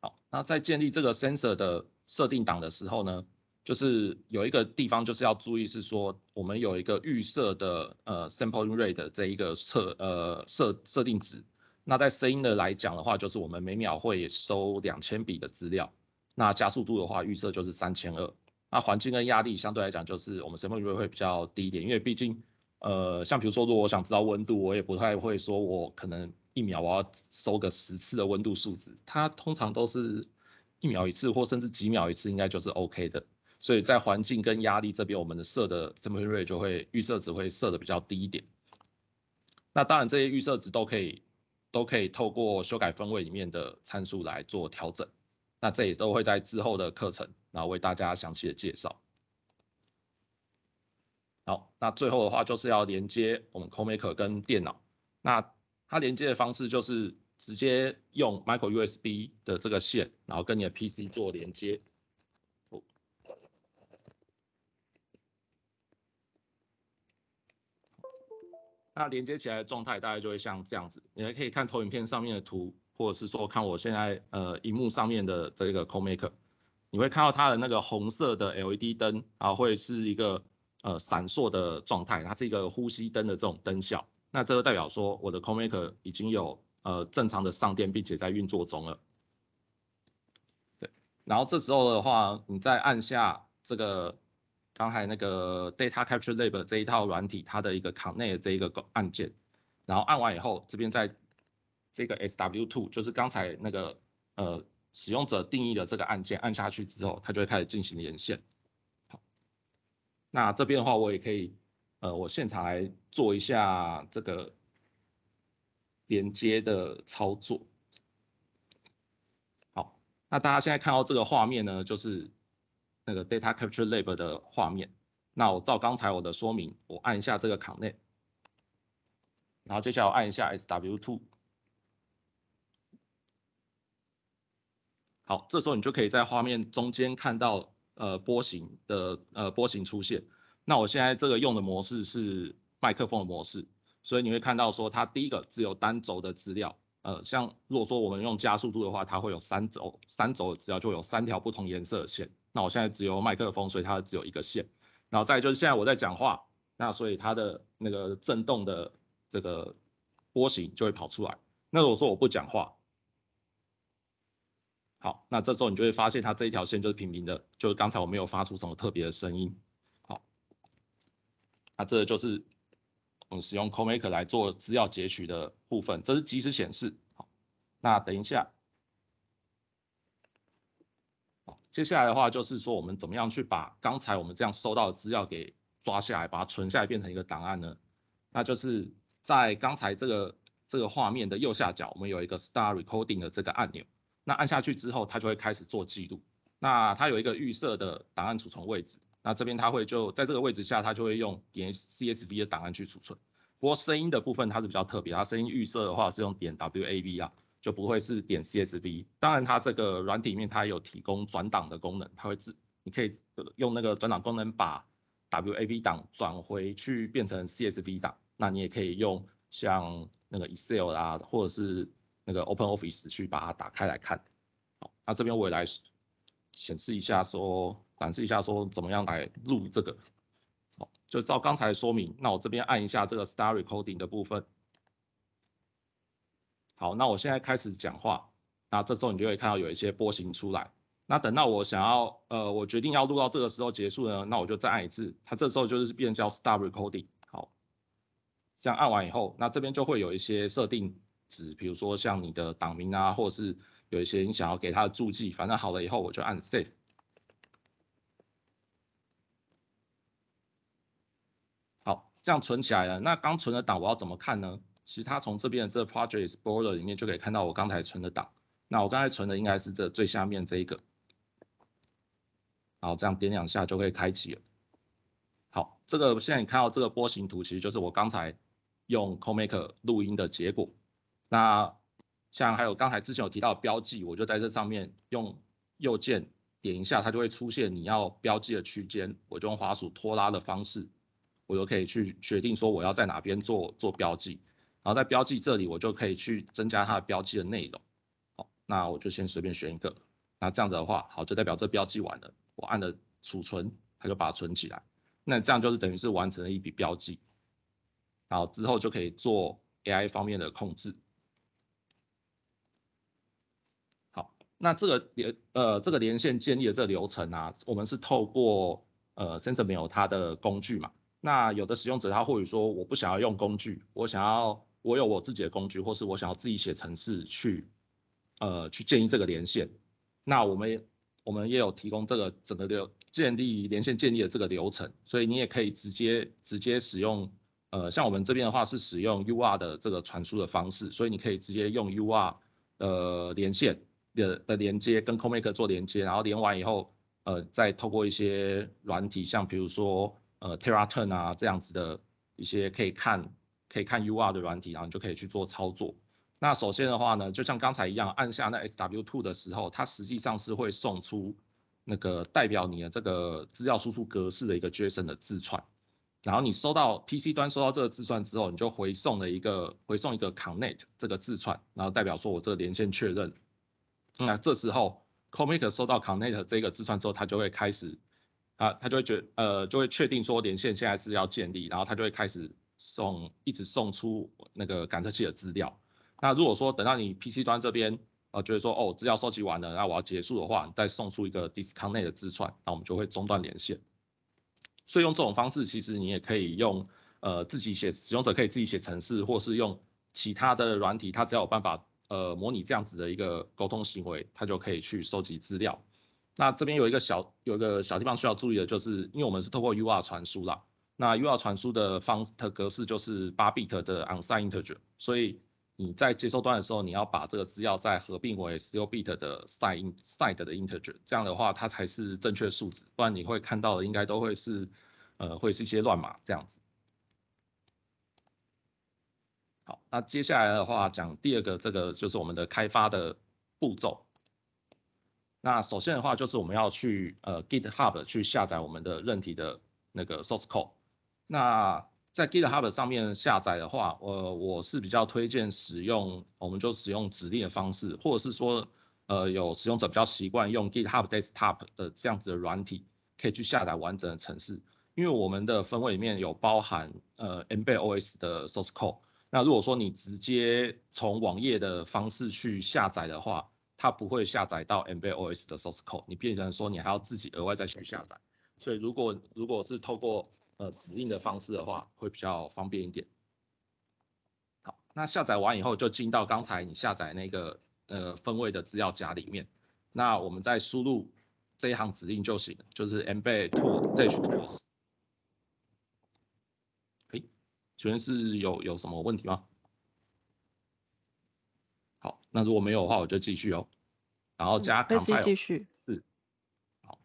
好，那在建立这个 sensor 的设定档的时候呢，就是有一个地方就是要注意是说，我们有一个预设的呃 sample rate 的这一个设呃设设定值。那在声音的来讲的话，就是我们每秒会收两千笔的资料。那加速度的话，预设就是三千二。那环境跟压力相对来讲，就是我们 s a m p n r a 会比较低一点，因为毕竟，呃，像比如说，如果我想知道温度，我也不太会说，我可能一秒我要收个十次的温度数值，它通常都是一秒一次或甚至几秒一次，应该就是 OK 的。所以在环境跟压力这边，我们的设的 s e m p l i n r a 就会预设值会设的比较低一点。那当然，这些预设值都可以都可以透过修改分位里面的参数来做调整。那这也都会在之后的课程，然后为大家详细的介绍。好，那最后的话就是要连接我们 c o m a k e 跟电脑，那它连接的方式就是直接用 Micro USB 的这个线，然后跟你的 PC 做连接。那连接起来的状态大概就会像这样子，你还可以看投影片上面的图。或者是说看我现在呃荧幕上面的这个 Commake，你会看到它的那个红色的 LED 灯啊会是一个呃闪烁的状态，它是一个呼吸灯的这种灯效。那这个代表说我的 Commake 已经有呃正常的上电并且在运作中了。对，然后这时候的话，你再按下这个刚才那个 Data Capture Lab 这一套软体它的一个卡内的这一个按键，然后按完以后这边再。这个 SW2 就是刚才那个呃，使用者定义的这个按键，按下去之后，它就会开始进行连线。好，那这边的话，我也可以呃，我现场来做一下这个连接的操作。好，那大家现在看到这个画面呢，就是那个 Data Capture Lab 的画面。那我照刚才我的说明，我按一下这个 Connect，然后接下来我按一下 SW2。好，这时候你就可以在画面中间看到呃波形的呃波形出现。那我现在这个用的模式是麦克风模式，所以你会看到说它第一个只有单轴的资料。呃，像如果说我们用加速度的话，它会有三轴，三轴的资料就有三条不同颜色的线。那我现在只有麦克风，所以它只有一个线。然后再就是现在我在讲话，那所以它的那个震动的这个波形就会跑出来。那如果说我不讲话，好，那这时候你就会发现它这一条线就是平平的，就是刚才我没有发出什么特别的声音。好，那这就是我们使用 c o m a k e r 来做资料截取的部分，这是即时显示。好，那等一下，好，接下来的话就是说我们怎么样去把刚才我们这样收到的资料给抓下来，把它存下来变成一个档案呢？那就是在刚才这个这个画面的右下角，我们有一个 Start Recording 的这个按钮。那按下去之后，它就会开始做记录。那它有一个预设的档案储存位置，那这边它会就在这个位置下，它就会用点 CSV 的档案去储存。不过声音的部分它是比较特别，它声音预设的话是用点 WAV 啊，就不会是点 CSV。当然，它这个软体里面它有提供转档的功能，它会自你可以用那个转档功能把 WAV 档转回去变成 CSV 档。那你也可以用像那个 Excel 啊，或者是那个 Open Office 去把它打开来看。好，那这边我也来显示一下，说展示一下说怎么样来录这个。好，就照刚才说明，那我这边按一下这个 Start Recording 的部分。好，那我现在开始讲话，那这时候你就会看到有一些波形出来。那等到我想要，呃，我决定要录到这个时候结束呢，那我就再按一次，它这时候就是变叫 Stop Recording。好，这样按完以后，那这边就会有一些设定。字，比如说像你的党名啊，或者是有一些你想要给他的注记，反正好了以后我就按 Save。好，这样存起来了。那刚存的档我要怎么看呢？其实它从这边的这个 Project Explorer 里面就可以看到我刚才存的档。那我刚才存的应该是这最下面这一个。好，这样点两下就可以开启了。好，这个现在你看到这个波形图，其实就是我刚才用 Commake 录音的结果。那像还有刚才之前有提到标记，我就在这上面用右键点一下，它就会出现你要标记的区间，我就用滑鼠拖拉的方式，我就可以去决定说我要在哪边做做标记，然后在标记这里我就可以去增加它的标记的内容。好，那我就先随便选一个，那这样子的话，好，就代表这标记完了，我按了储存，它就把它存起来。那这样就是等于是完成了一笔标记，然后之后就可以做 AI 方面的控制。那这个连呃这个连线建立的这个流程啊，我们是透过呃 s e n s e m i 有它的工具嘛。那有的使用者他或许说我不想要用工具，我想要我有我自己的工具，或是我想要自己写程式去呃去建立这个连线。那我们我们也有提供这个整个流建立连线建立的这个流程，所以你也可以直接直接使用呃像我们这边的话是使用 U R 的这个传输的方式，所以你可以直接用 U R 呃连线。的的连接跟 Comex 做连接，然后连完以后，呃，再透过一些软体，像比如说呃 t e r r a t u r n 啊这样子的一些可以看可以看 UR 的软体，然后你就可以去做操作。那首先的话呢，就像刚才一样，按下那 SW2 的时候，它实际上是会送出那个代表你的这个资料输出格式的一个 JSON 的字串，然后你收到 PC 端收到这个字串之后，你就回送了一个回送一个 Connect 这个字串，然后代表说我这个连线确认。那这时候 c o m i t e r 收到 connect 这个字串之后，它就会开始，啊，它就会觉，呃，就会确定说连线现在是要建立，然后它就会开始送，一直送出那个感测器的资料。那如果说等到你 PC 端这边，呃，觉得说，哦，资料收集完了，那我要结束的话，再送出一个 disconnect 的字串，那我们就会中断连线。所以用这种方式，其实你也可以用，呃，自己写，使用者可以自己写程式，或是用其他的软体，它只要有办法。呃，模拟这样子的一个沟通行为，它就可以去收集资料。那这边有一个小有一个小地方需要注意的，就是因为我们是透过 u r 传输啦，那 u r 传输的方的格式就是八 bit 的 unsigned integer，所以你在接收端的时候，你要把这个资料再合并为十六 bit 的 signed signed 的 integer，这样的话它才是正确数值，不然你会看到的应该都会是呃会是一些乱码这样子。好，那接下来的话讲第二个，这个就是我们的开发的步骤。那首先的话就是我们要去呃 GitHub 去下载我们的任体的那个 source code。那在 GitHub 上面下载的话，我我是比较推荐使用，我们就使用指令的方式，或者是说呃有使用者比较习惯用 GitHub Desktop 的这样子的软体，可以去下载完整的程式，因为我们的分位里面有包含呃 e m b e d OS 的 source code。那如果说你直接从网页的方式去下载的话，它不会下载到 m b e OS 的 source code，你变成说你还要自己额外再去下载。所以如果如果是透过呃指令的方式的话，会比较方便一点。好，那下载完以后就进到刚才你下载那个呃分位的资料夹里面，那我们再输入这一行指令就行，就是 mbed tools。全是有有什么问题吗？好，那如果没有的话，我就继续哦。然后加，还是继续？是。好，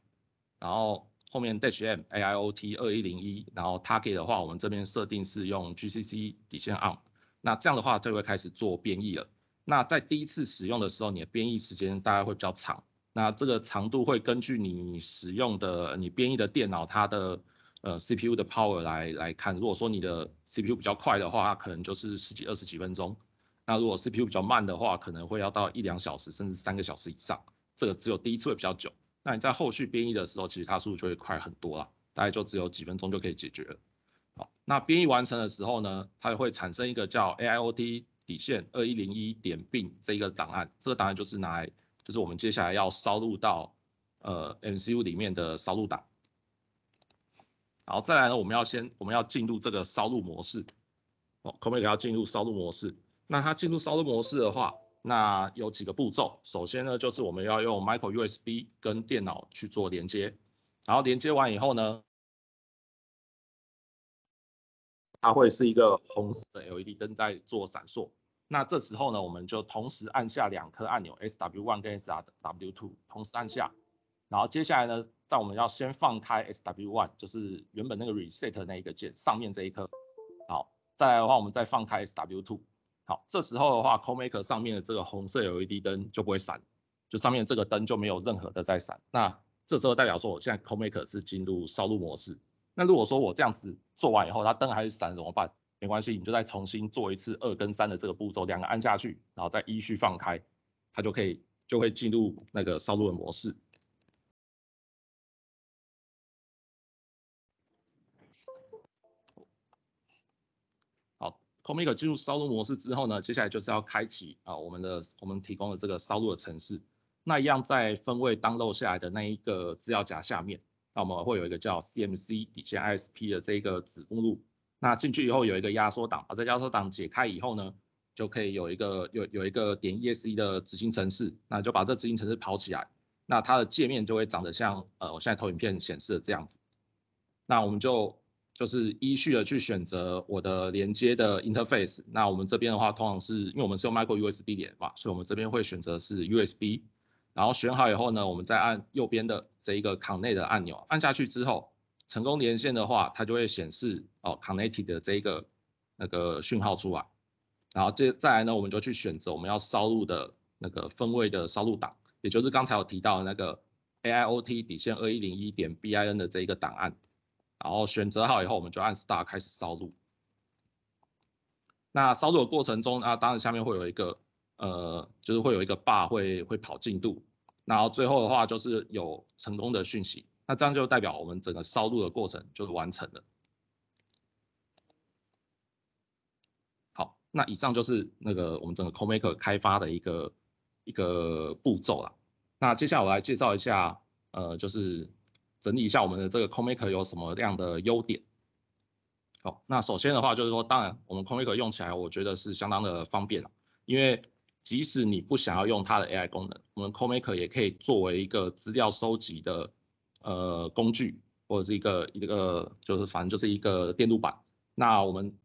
然后后面 d H M A I O T 二一零一，然后 Target 的话，我们这边设定是用 G C C 底线 on。那这样的话就会开始做编译了。那在第一次使用的时候，你的编译时间大概会比较长。那这个长度会根据你使用的、你编译的电脑它的。呃，CPU 的 power 来来看，如果说你的 CPU 比较快的话，可能就是十几、二十几分钟；那如果 CPU 比较慢的话，可能会要到一两小时，甚至三个小时以上。这个只有第一次会比较久，那你在后续编译的时候，其实它速度就会快很多了，大概就只有几分钟就可以解决了。好，那编译完成的时候呢，它会产生一个叫 AIOT 底线二一零一点并这一个档案，这个档案就是拿来，就是我们接下来要烧录到呃 MCU 里面的烧录档。好，再来呢，我们要先我们要进入这个烧录模式，哦，Kobe 要进入烧录模式。那它进入烧录模式的话，那有几个步骤。首先呢，就是我们要用 Micro USB 跟电脑去做连接。然后连接完以后呢，它会是一个红色的 LED 灯在做闪烁。那这时候呢，我们就同时按下两颗按钮，SW1 跟 SW2 同时按下。然后接下来呢？那我们要先放开 SW1，就是原本那个 reset 那一个键上面这一颗，好，再来的话，我们再放开 SW2，好，这时候的话，COM maker 上面的这个红色 LED 灯就不会闪，就上面这个灯就没有任何的在闪，那这时候代表说我现在 COM maker 是进入烧录模式。那如果说我这样子做完以后，它灯还是闪怎么办？没关系，你就再重新做一次二跟三的这个步骤，两个按下去，然后再依序放开，它就可以就会进入那个烧录的模式。c o m i c o 进入烧录模式之后呢，接下来就是要开启啊我们的我们提供的这个烧录的程式。那一样在分位 download 下来的那一个资料夹下面，那我们会有一个叫 CMC-ISP 底的这一个子目录。那进去以后有一个压缩档，把这压缩档解开以后呢，就可以有一个有有一个点 ESC 的执行程式，那就把这执行程式跑起来，那它的界面就会长得像呃我现在投影片显示的这样子。那我们就。就是依序的去选择我的连接的 interface，那我们这边的话，通常是因为我们是用 micro USB 连嘛，所以我们这边会选择是 USB，然后选好以后呢，我们再按右边的这一个 connect 的按钮，按下去之后，成功连线的话，它就会显示哦 connected 的这一个那个讯号出来，然后接再来呢，我们就去选择我们要烧录的那个分位的烧录档，也就是刚才我提到的那个 AIOT 底线二一零一点 BIN 的这一个档案。然后选择好以后，我们就按 Start 开始烧录。那烧录的过程中啊，当然下面会有一个呃，就是会有一个 bar 会会跑进度。然后最后的话就是有成功的讯息，那这样就代表我们整个烧录的过程就完成了。好，那以上就是那个我们整个 ComMaker 开发的一个一个步骤啦。那接下来我来介绍一下呃，就是整理一下我们的这个 c o m a k e 有什么样的优点？好，那首先的话就是说，当然我们 c o m a k e 用起来，我觉得是相当的方便了。因为即使你不想要用它的 AI 功能，我们 c o m a k e 也可以作为一个资料收集的呃工具，或者是一个一个就是反正就是一个电路板。那我们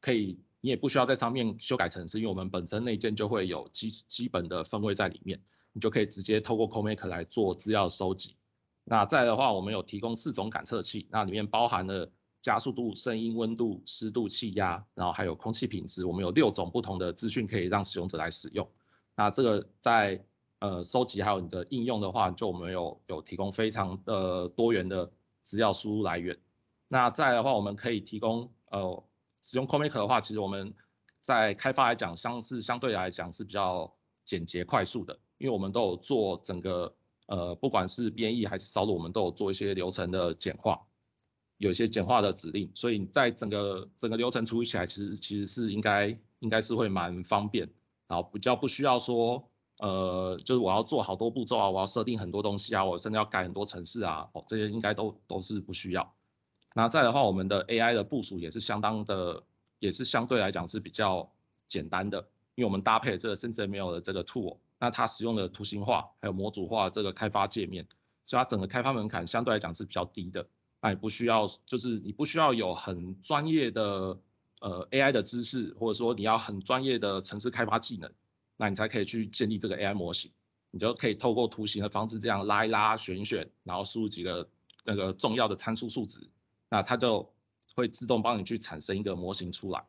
可以，你也不需要在上面修改程式，因为我们本身内建就会有基基本的分位在里面，你就可以直接透过 c o m a k e 来做资料收集。那再的话，我们有提供四种感测器，那里面包含了加速度、声音、温度、湿度、气压，然后还有空气品质，我们有六种不同的资讯可以让使用者来使用。那这个在呃收集还有你的应用的话，就我们有有提供非常呃多元的资料输入来源。那再的话，我们可以提供呃使用 c o m a k e r 的话，其实我们在开发来讲，相是相对来讲是比较简洁快速的，因为我们都有做整个。呃，不管是编译还是扫路，我们都有做一些流程的简化，有一些简化的指令，所以在整个整个流程处理起来，其实其实是应该应该是会蛮方便，然后比较不需要说，呃，就是我要做好多步骤啊，我要设定很多东西啊，我甚至要改很多程式啊，哦，这些应该都都是不需要。那再的话，我们的 AI 的部署也是相当的，也是相对来讲是比较简单的，因为我们搭配这个 s 至 n 有 m i l 的这个 tool。那它使用的图形化还有模组化这个开发界面，所以它整个开发门槛相对来讲是比较低的。那也不需要，就是你不需要有很专业的呃 AI 的知识，或者说你要很专业的城市开发技能，那你才可以去建立这个 AI 模型。你就可以透过图形的方式这样拉一拉、选一选，然后输入几个那个重要的参数数值，那它就会自动帮你去产生一个模型出来。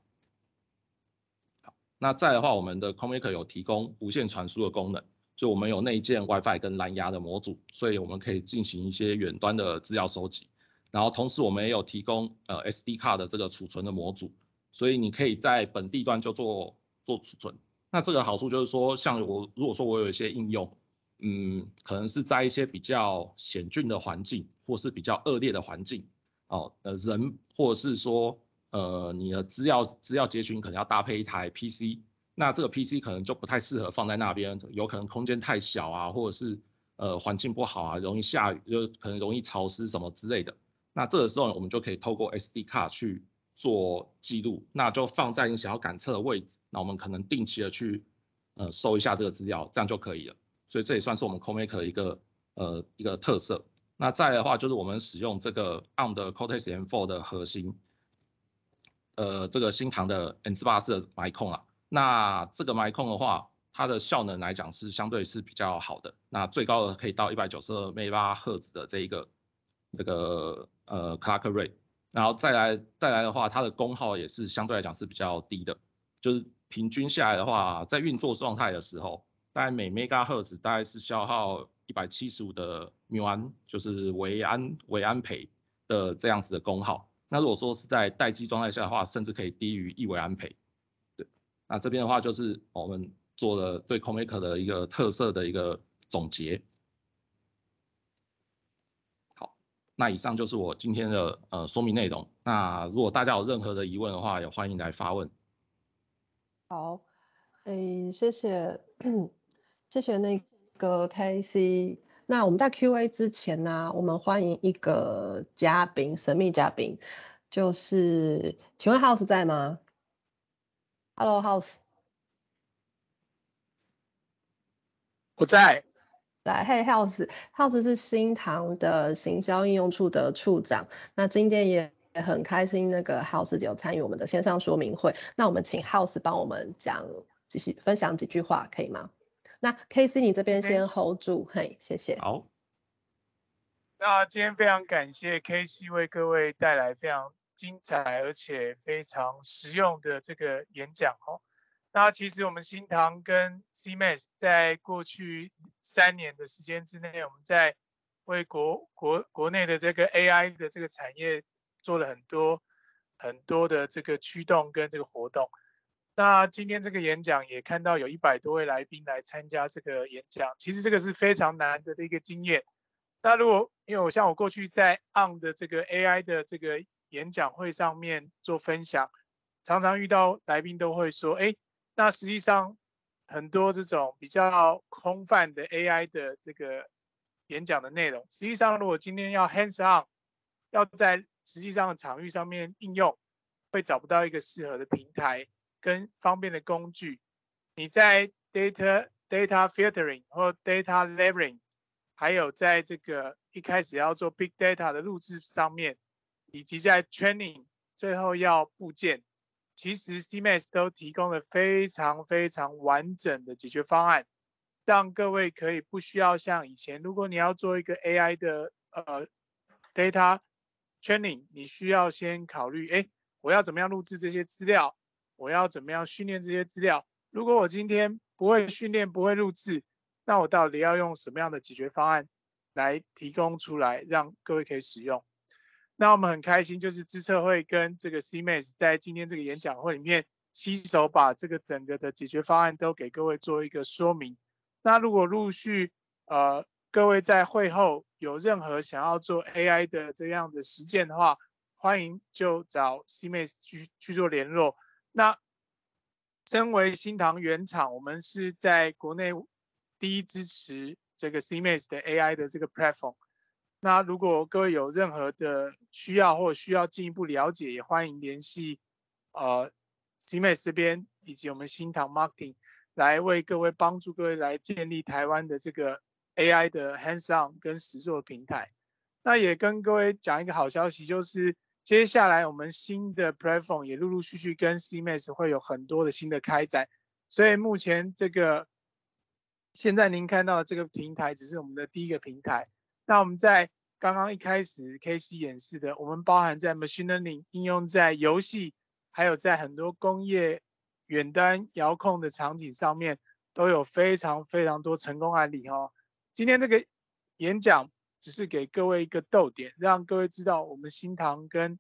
那再的话，我们的 Comac 有提供无线传输的功能，就我们有内建 WiFi 跟蓝牙的模组，所以我们可以进行一些远端的资料收集。然后同时我们也有提供呃 SD 卡的这个储存的模组，所以你可以在本地端就做做储存。那这个好处就是说，像我如果说我有一些应用，嗯，可能是在一些比较险峻的环境，或是比较恶劣的环境，哦，呃，人或是说。呃，你的资料资料集群可能要搭配一台 PC，那这个 PC 可能就不太适合放在那边，有可能空间太小啊，或者是呃环境不好啊，容易下雨，就可能容易潮湿什么之类的。那这个时候我们就可以透过 SD 卡去做记录，那就放在你想要感测的位置，那我们可能定期的去呃收一下这个资料，这样就可以了。所以这也算是我们 CoMaker 一个呃一个特色。那再的话就是我们使用这个 Arm 的 Cortex M4 的核心。呃，这个新唐的 N88 的麦控啊，那这个麦控的话，它的效能来讲是相对是比较好的，那最高的可以到一百九十巴赫兹的这一个这个呃 clock rate，然后再来再来的话，它的功耗也是相对来讲是比较低的，就是平均下来的话，在运作状态的时候，大概每 mega 赫兹大概是消耗一百七十五的缪安，就是维安维安培的这样子的功耗。那如果说是在待机状态下的话，甚至可以低于一维安培。对，那这边的话就是我们做了对 c o m a k e r 的一个特色的一个总结。好，那以上就是我今天的呃说明内容。那如果大家有任何的疑问的话，也欢迎来发问。好，诶，谢谢，谢谢那个 k a 那我们在 Q A 之前呢，我们欢迎一个嘉宾，神秘嘉宾，就是请问 House 在吗？Hello House，我在。来，嘿 House，House 是新塘的行销应用处的处长，那今天也很开心，那个 House 有参与我们的线上说明会，那我们请 House 帮我们讲，继续分享几句话，可以吗？那 K C 你这边先 hold 住嘿，谢谢。好，那今天非常感谢 K C 为各位带来非常精彩而且非常实用的这个演讲哦。那其实我们新唐跟 C Max 在过去三年的时间之内，我们在为国国国内的这个 AI 的这个产业做了很多很多的这个驱动跟这个活动。那今天这个演讲也看到有一百多位来宾来参加这个演讲，其实这个是非常难得的一个经验。那如果因为我像我过去在 On 的这个 AI 的这个演讲会上面做分享，常常遇到来宾都会说，哎，那实际上很多这种比较空泛的 AI 的这个演讲的内容，实际上如果今天要 Hands On，要在实际上的场域上面应用，会找不到一个适合的平台。跟方便的工具，你在 data data filtering 或 data labeling，还有在这个一开始要做 big data 的录制上面，以及在 training 最后要部件，其实 CMax 都提供了非常非常完整的解决方案，让各位可以不需要像以前，如果你要做一个 AI 的呃 data training，你需要先考虑，哎，我要怎么样录制这些资料？我要怎么样训练这些资料？如果我今天不会训练、不会录制，那我到底要用什么样的解决方案来提供出来，让各位可以使用？那我们很开心，就是知策会跟这个 C-MAS 在今天这个演讲会里面携手把这个整个的解决方案都给各位做一个说明。那如果陆续呃各位在会后有任何想要做 AI 的这样的实践的话，欢迎就找 C-MAS 去去做联络。那，身为新唐原厂，我们是在国内第一支持这个 C-MAS 的 AI 的这个 platform。那如果各位有任何的需要或需要进一步了解，也欢迎联系呃 C-MAS 这边以及我们新唐 Marketing 来为各位帮助各位来建立台湾的这个 AI 的 hands-on 跟实作平台。那也跟各位讲一个好消息，就是。接下来，我们新的 platform 也陆陆续续跟 C-MAX 会有很多的新的开展，所以目前这个现在您看到的这个平台只是我们的第一个平台。那我们在刚刚一开始 K-C 演示的，我们包含在 machine learning 应用在游戏，还有在很多工业远端遥控的场景上面，都有非常非常多成功案例哦。今天这个演讲。只是给各位一个逗点，让各位知道我们新塘跟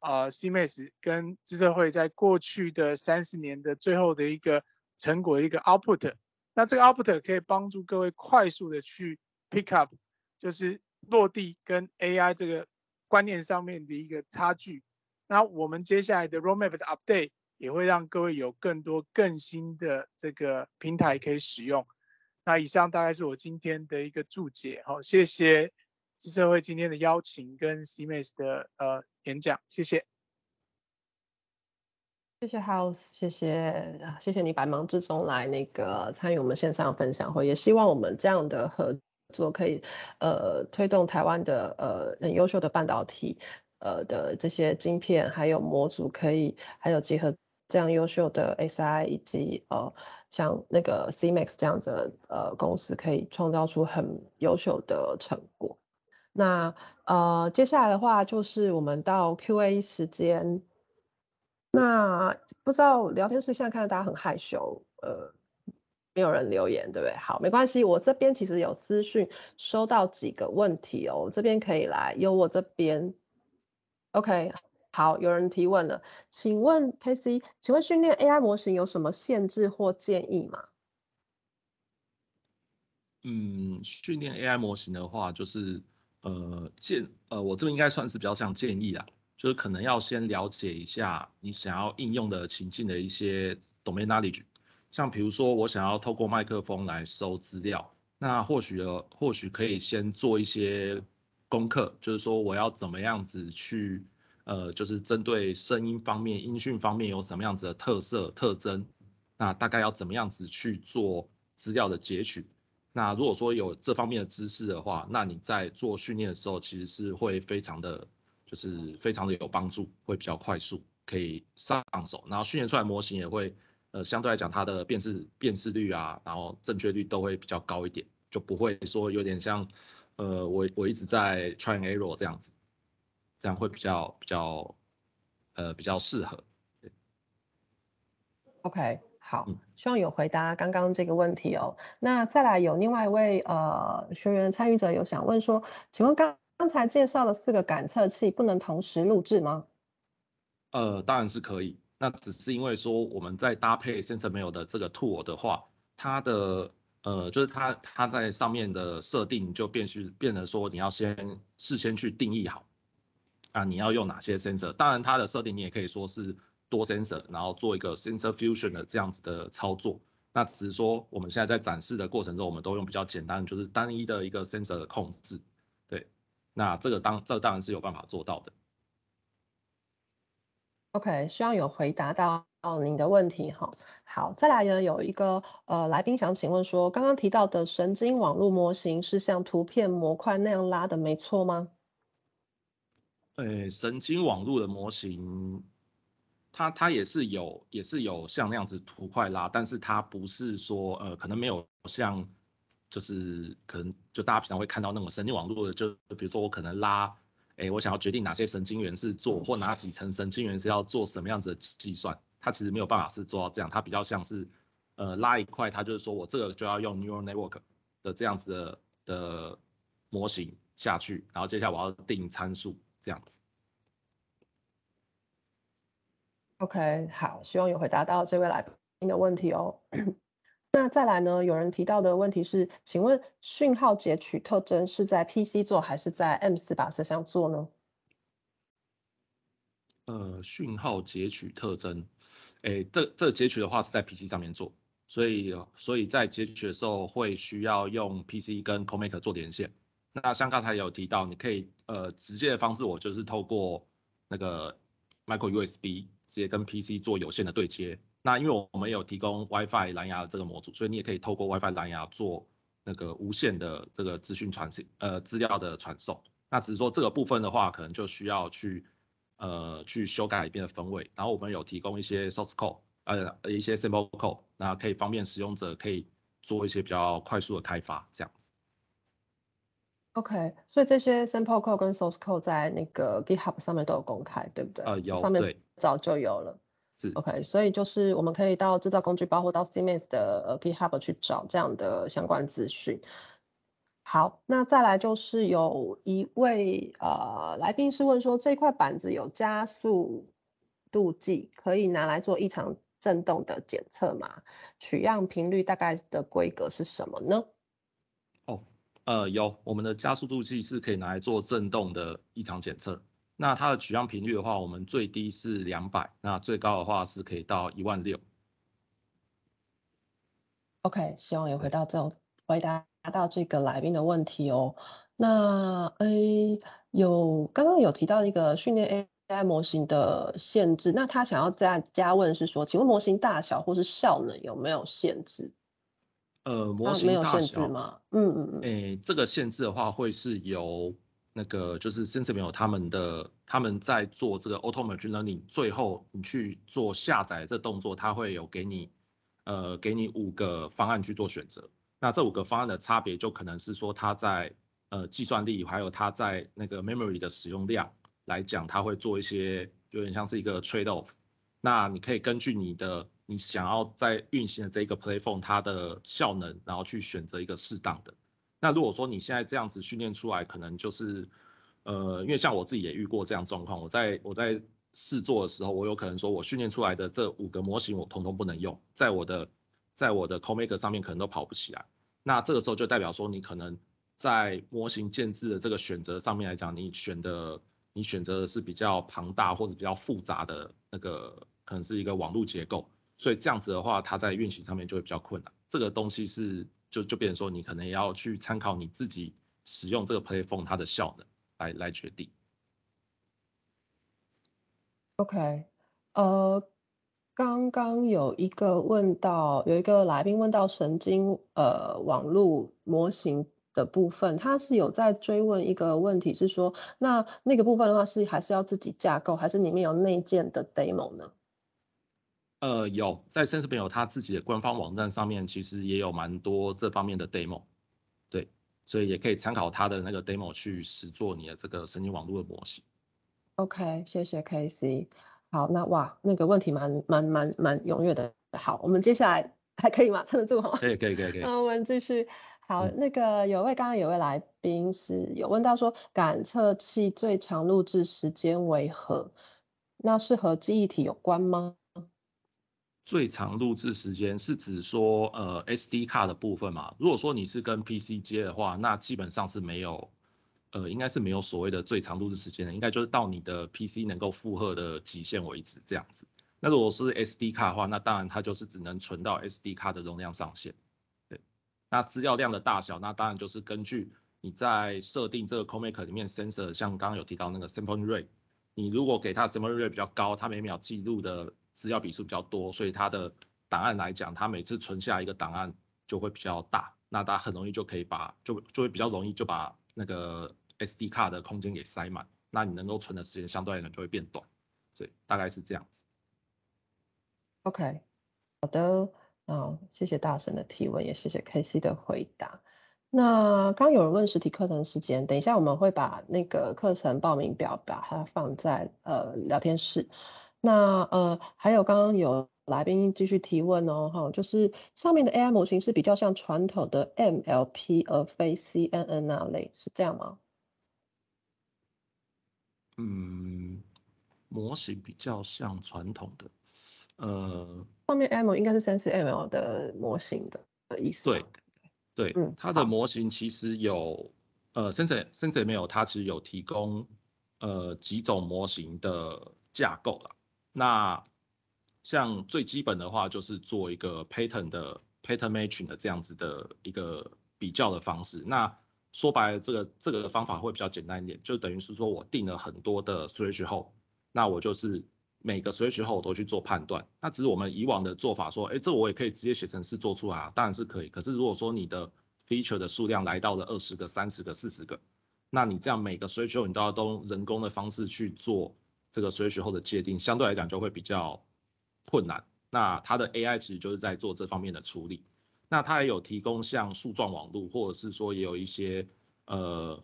啊 CMS 跟资社会在过去的三十年的最后的一个成果一个 output，那这个 output 可以帮助各位快速的去 pick up，就是落地跟 AI 这个观念上面的一个差距。那我们接下来的 Roadmap 的 update 也会让各位有更多更新的这个平台可以使用。那以上大概是我今天的一个注解，好，谢谢。知社会今天的邀请跟 CMax 的呃演讲，谢谢，谢谢 House，谢谢谢谢你百忙之中来那个参与我们线上分享会，也希望我们这样的合作可以呃推动台湾的呃很优秀的半导体呃的这些晶片，还有模组可以，还有结合这样优秀的 AI 以及呃像那个 CMax 这样子呃公司可以创造出很优秀的成果。那呃，接下来的话就是我们到 Q A 时间。那不知道聊天室现在看到大家很害羞，呃，没有人留言，对不对？好，没关系，我这边其实有私讯收到几个问题哦，这边可以来由我这边。OK，好，有人提问了，请问 K C，请问训练 A I 模型有什么限制或建议吗？嗯，训练 A I 模型的话，就是。呃建呃，我这个应该算是比较像建议啦，就是可能要先了解一下你想要应用的情境的一些 domain knowledge，像比如说我想要透过麦克风来收资料，那或许呃或许可以先做一些功课，就是说我要怎么样子去呃就是针对声音方面音讯方面有什么样子的特色特征，那大概要怎么样子去做资料的截取。那如果说有这方面的知识的话，那你在做训练的时候，其实是会非常的，就是非常的有帮助，会比较快速，可以上手。然后训练出来模型也会，呃，相对来讲它的辨识、辨识率啊，然后正确率都会比较高一点，就不会说有点像，呃，我我一直在 try and error 这样子，这样会比较比较，呃，比较适合。OK。好，希望有回答刚刚这个问题哦。那再来有另外一位呃学员参与者有想问说，请问刚刚才介绍的四个感测器不能同时录制吗？呃，当然是可以。那只是因为说我们在搭配 SenseMeo 的这个 Tool 的话，它的呃就是它它在上面的设定就变去变得说你要先事先去定义好啊，你要用哪些 Sensor。当然它的设定你也可以说是。多 sensor，然后做一个 sensor fusion 的这样子的操作。那只是说我们现在在展示的过程中，我们都用比较简单就是单一的一个 sensor 的控制。对，那这个当这当然是有办法做到的。OK，希望有回答到哦您的问题哈。好，再来呢有一个呃来宾想请问说，刚刚提到的神经网络模型是像图片模块那样拉的没错吗？呃，神经网络的模型。它它也是有也是有像那样子图块拉，但是它不是说呃可能没有像就是可能就大家平常会看到那种神经网络的，就比如说我可能拉，哎我想要决定哪些神经元是做或哪几层神经元是要做什么样子的计算，它其实没有办法是做到这样，它比较像是呃拉一块，它就是说我这个就要用 neural network 的这样子的的模型下去，然后接下来我要定参数这样子。OK，好，希望有回答到这位来宾的问题哦。那再来呢？有人提到的问题是，请问讯号截取特征是在 PC 做还是在 M 四八四上做呢？呃，讯号截取特征，诶，这这截取的话是在 PC 上面做，所以所以，在截取的时候会需要用 PC 跟 c o m a k e 做连线。那像刚才有提到，你可以呃直接的方式，我就是透过那个 Micro USB。直接跟 PC 做有线的对接，那因为我们有提供 WiFi 蓝牙这个模组，所以你也可以透过 WiFi 蓝牙做那个无线的这个资讯传呃资料的传送。那只是说这个部分的话，可能就需要去呃去修改里面的分位，然后我们有提供一些 source code，呃一些 sample code，那可以方便使用者可以做一些比较快速的开发这样子。OK，所以这些 sample code 跟 source code 在那个 GitHub 上面都有公开，对不对？啊有，上面早就有了。是。OK，所以就是我们可以到制造工具包或到 c m e s 的 GitHub 去找这样的相关资讯。好，那再来就是有一位呃来宾是问说，这块板子有加速度计，可以拿来做异常震动的检测吗？取样频率大概的规格是什么呢？呃，有，我们的加速度计是可以拿来做震动的异常检测。那它的取样频率的话，我们最低是两百，那最高的话是可以到一万六。OK，希望有回答这回答到这个来宾的问题哦。那 A 有刚刚有提到一个训练 AI 模型的限制，那他想要再加问是说，请问模型大小或是效能有没有限制？呃，模型大小吗？嗯嗯嗯。诶，这个限制的话，会是由那个就是 s e n s i e l e 他们的他们在做这个 Auto Machine Learning，最后你去做下载这动作，它会有给你呃给你五个方案去做选择。那这五个方案的差别，就可能是说它在呃计算力，还有它在那个 Memory 的使用量来讲，它会做一些有点像是一个 Trade Off。那你可以根据你的。你想要在运行的这一个 platform，它的效能，然后去选择一个适当的。那如果说你现在这样子训练出来，可能就是，呃，因为像我自己也遇过这样状况，我在我在试做的时候，我有可能说我训练出来的这五个模型，我统统不能用，在我的在我的 Comma 上面可能都跑不起来。那这个时候就代表说，你可能在模型建制的这个选择上面来讲，你选的你选择的是比较庞大或者比较复杂的那个，可能是一个网络结构。所以这样子的话，它在运行上面就会比较困难。这个东西是就就变成说，你可能也要去参考你自己使用这个 Python l 它的效能来来决定。OK，呃，刚刚有一个问到，有一个来宾问到神经呃网络模型的部分，他是有在追问一个问题，是说那那个部分的话是还是要自己架构，还是里面有内建的 demo 呢？呃，有在 Sense 朋有他自己的官方网站上面，其实也有蛮多这方面的 demo，对，所以也可以参考他的那个 demo 去实做你的这个神经网络的模型。OK，谢谢 K c 好，那哇，那个问题蛮蛮蛮蛮踊跃的。好，我们接下来还可以吗？撑得住哈？以可以可以。那我们继续。好，那个有位刚刚有位来宾是有问到说，感测器最长录制时间为何？那是和记忆体有关吗？最长录制时间是指说，呃，SD 卡的部分嘛。如果说你是跟 PC 接的话，那基本上是没有，呃，应该是没有所谓的最长录制时间的，应该就是到你的 PC 能够负荷的极限为止这样子。那如果是 SD 卡的话，那当然它就是只能存到 SD 卡的容量上限。对，那资料量的大小，那当然就是根据你在设定这个 Commake 里面 Sensor，像刚刚有提到那个 Sample Rate，你如果给它 Sample Rate 比较高，它每秒记录的资料笔数比较多，所以它的档案来讲，它每次存下一个档案就会比较大，那它很容易就可以把就就会比较容易就把那个 SD 卡的空间给塞满，那你能够存的时间相对来讲就会变短，所以大概是这样子。OK，好的，嗯，谢谢大神的提问，也谢谢 KC 的回答。那刚有人问实体课程时间，等一下我们会把那个课程报名表把它放在呃聊天室。那呃，还有刚刚有来宾继续提问哦，哈，就是上面的 AI 模型是比较像传统的 MLP 而非 CNN 那类，是这样吗？嗯，模型比较像传统的，呃，上面 ML 应该是三十 m l 的模型的意思。对，对，嗯，它的模型其实有呃 s e n s e s e n s e 没有，它其实有提供呃几种模型的架构了。那像最基本的话，就是做一个 pattern 的 pattern matching 的这样子的一个比较的方式。那说白了，这个这个方法会比较简单一点，就等于是说，我定了很多的 switch 后，那我就是每个 switch 后我都去做判断。那只是我们以往的做法，说，哎，这我也可以直接写成式做出来，啊，当然是可以。可是如果说你的 feature 的数量来到了二十个、三十个、四十个，那你这样每个 switch 你都要都人工的方式去做。这个随时候的界定相对来讲就会比较困难。那它的 AI 其实就是在做这方面的处理。那它也有提供像树状网络，或者是说也有一些呃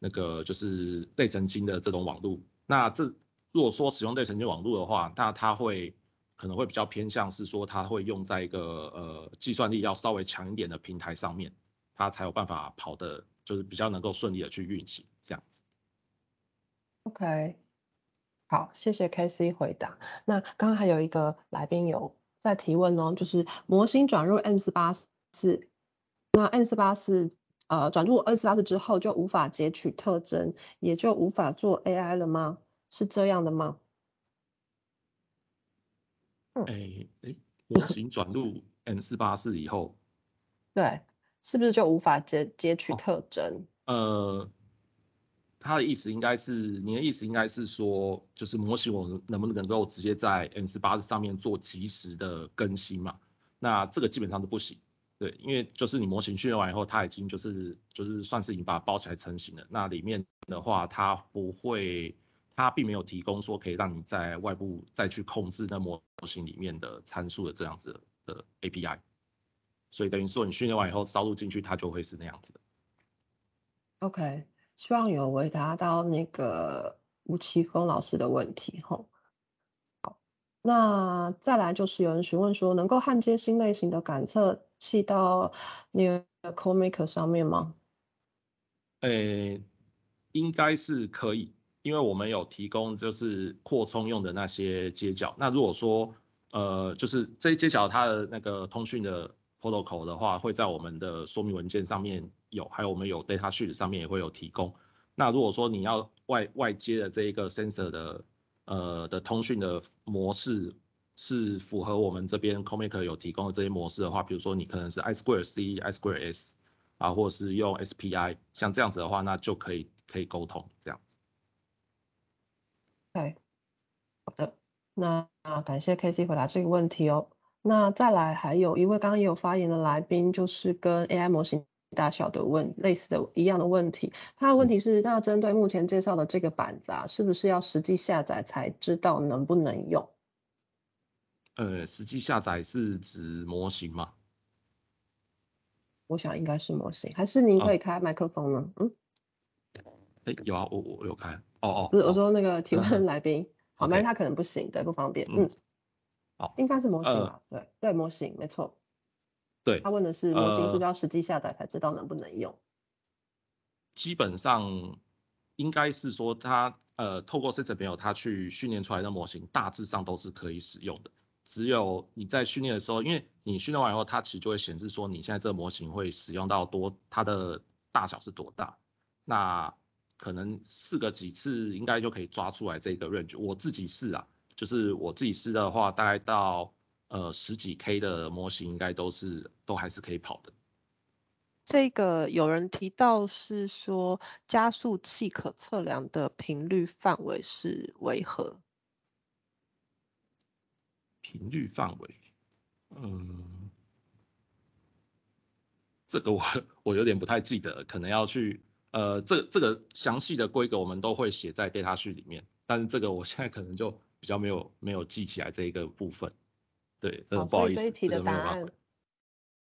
那个就是类神经的这种网络。那这如果说使用类神经网络的话，那它会可能会比较偏向是说它会用在一个呃计算力要稍微强一点的平台上面，它才有办法跑的，就是比较能够顺利的去运行这样子。OK。好，谢谢 K C 回答。那刚刚还有一个来宾有在提问哦，就是模型转入 M 四八四，那 M 四八四呃转入 M 四八四之后就无法截取特征，也就无法做 AI 了吗？是这样的吗？哎哎，模型转入 M 四八四以后，对，是不是就无法截截取特征？呃。他的意思应该是，你的意思应该是说，就是模型我能不能够直接在 N 正八上面做及时的更新嘛？那这个基本上都不行，对，因为就是你模型训练完以后，它已经就是就是算是已经把它包起来成型了。那里面的话，它不会，它并没有提供说可以让你在外部再去控制那模型里面的参数的这样子的 API，所以等于说你训练完以后烧入进去，它就会是那样子。的。OK。希望有回答到那个吴奇峰老师的问题，吼。好，那再来就是有人询问说，能够焊接新类型的感测器到那个 CoMaker 上面吗？诶，应该是可以，因为我们有提供就是扩充用的那些接角。那如果说，呃，就是这接角它的那个通讯的。Protocol 的话会在我们的说明文件上面有，还有我们有 datasheet 上面也会有提供。那如果说你要外外接的这一个 sensor 的呃的通讯的模式是符合我们这边 c o m i c 有提供的这些模式的话，比如说你可能是 i square c i square s 啊，或者是用 SPI，像这样子的话，那就可以可以沟通这样子。对，好的，那感谢 KC 回答这个问题哦。那再来还有一位刚刚也有发言的来宾，就是跟 AI 模型大小的问类似的一样的问题。他的问题是，那针对目前介绍的这个板子，啊，是不是要实际下载才知道能不能用？呃，实际下载是指模型吗？我想应该是模型，还是您可以开麦克风呢？嗯。哎，有啊，我我有开。哦哦。不是，我说那个提问来宾，好，那他可能不行，对，不方便，嗯。应该是模型吧，对对，模型没错。对他问的是模型是要实际下载才知道能不能用。基本上应该是说他呃透过 s i s t a r 没朋友他去训练出来的模型大致上都是可以使用的，只有你在训练的时候，因为你训练完以后，它其实就会显示说你现在这个模型会使用到多，它的大小是多大。那可能试个几次应该就可以抓出来这个 range，我自己试啊。就是我自己试的话，大概到呃十几 K 的模型，应该都是都还是可以跑的。这个有人提到是说加速器可测量的频率范围是为何？频率范围，嗯，这个我我有点不太记得，可能要去呃这这个详细的规格我们都会写在 data 序里面，但是这个我现在可能就。比较没有没有记起来这一个部分，对，真的不好意思，这个没有答案。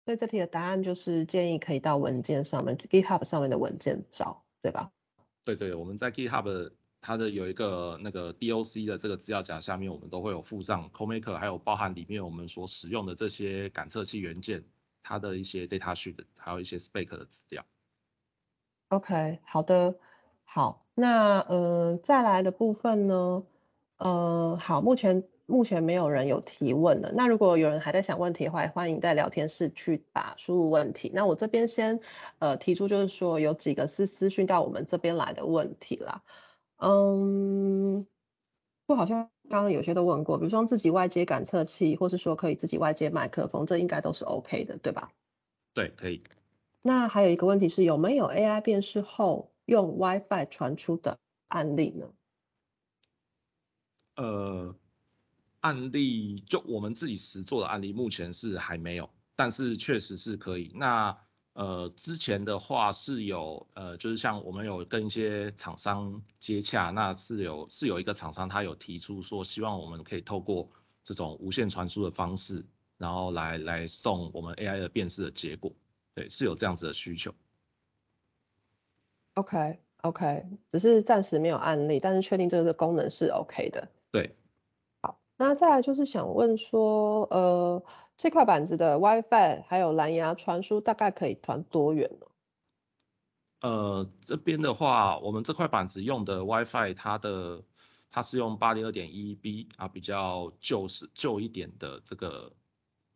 所以这题的答案就是建议可以到文件上面，GitHub 上面的文件找，对吧？对对，我们在 GitHub 它的有一个那个 DOC 的这个资料夹下面，我们都会有附上 CoMaker，还有包含里面我们所使用的这些感测器元件，它的一些 Data Sheet，还有一些 Spec 的资料。OK，好的，好，那呃，再来的部分呢？呃，好，目前目前没有人有提问了。那如果有人还在想问题的话，欢迎在聊天室去把输入问题。那我这边先呃提出，就是说有几个是私讯到我们这边来的问题啦。嗯，不好像刚刚有些都问过，比如说自己外接感测器，或是说可以自己外接麦克风，这应该都是 OK 的，对吧？对，可以。那还有一个问题是，有没有 AI 辨识后用 WiFi 传出的案例呢？呃，案例就我们自己实做的案例，目前是还没有，但是确实是可以。那呃，之前的话是有呃，就是像我们有跟一些厂商接洽，那是有是有一个厂商他有提出说，希望我们可以透过这种无线传输的方式，然后来来送我们 AI 的辨识的结果，对，是有这样子的需求。OK OK，只是暂时没有案例，但是确定这个功能是 OK 的。对，好，那再来就是想问说，呃，这块板子的 WiFi 还有蓝牙传输大概可以传多远呢？呃，这边的话，我们这块板子用的 WiFi，它的它是用八零二点一 B 啊，比较旧是旧一点的这个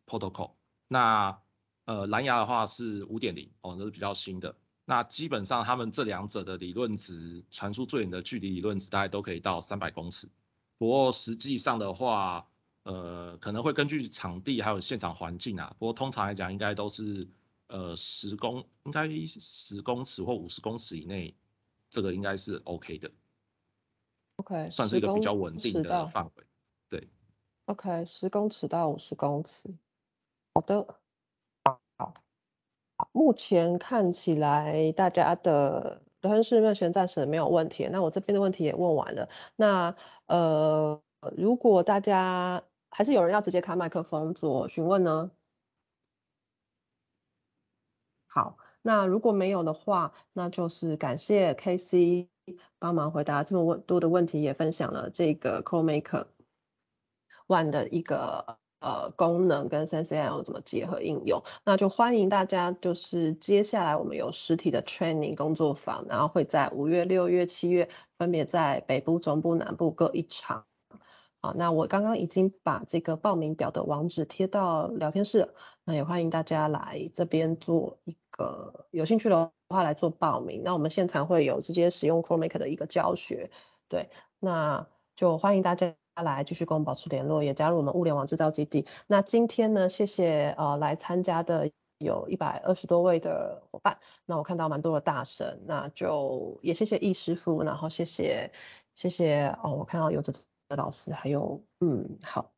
protocol。那呃，蓝牙的话是五点零哦，那是比较新的。那基本上他们这两者的理论值传输最远的距离理论值大概都可以到三百公尺。不过实际上的话，呃，可能会根据场地还有现场环境啊。不过通常来讲，应该都是呃十公，应该十公尺或五十公尺以内，这个应该是 OK 的。OK。算是一个比较稳定的范围。对。OK，十公尺到五十公尺。好的。好。目前看起来大家的。好像是莫选，暂时没有问题，那我这边的问题也问完了。那呃，如果大家还是有人要直接开麦克风做询问呢？好，那如果没有的话，那就是感谢 KC 帮忙回答这么多的问题，也分享了这个 CallMaker One 的一个。呃，功能跟三 CL 怎么结合应用？那就欢迎大家，就是接下来我们有实体的 training 工作坊，然后会在五月、六月、七月分别在北部、中部、南部各一场。好，那我刚刚已经把这个报名表的网址贴到聊天室，那也欢迎大家来这边做一个有兴趣的话来做报名。那我们现场会有直接使用 Core Maker 的一个教学，对，那就欢迎大家。他来继续跟我们保持联络，也加入我们物联网制造基地。那今天呢，谢谢呃来参加的有一百二十多位的伙伴。那我看到蛮多的大神，那就也谢谢易师傅，然后谢谢谢谢哦，我看到有这的老师，还有嗯好，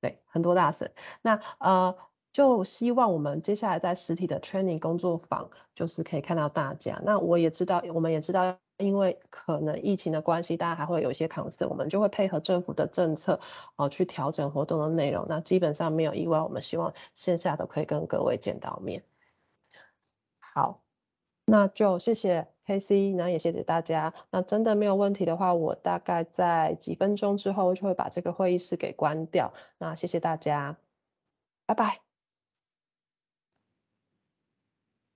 对很多大神。那呃就希望我们接下来在实体的 training 工作坊，就是可以看到大家。那我也知道，我们也知道。因为可能疫情的关系，大家还会有一些抗争，我们就会配合政府的政策，哦，去调整活动的内容。那基本上没有意外，我们希望线下都可以跟各位见到面。好，那就谢谢 K C，那也谢谢大家。那真的没有问题的话，我大概在几分钟之后就会把这个会议室给关掉。那谢谢大家，拜拜，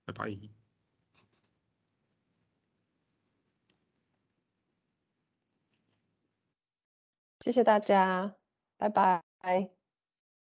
拜拜。谢谢大家，拜拜。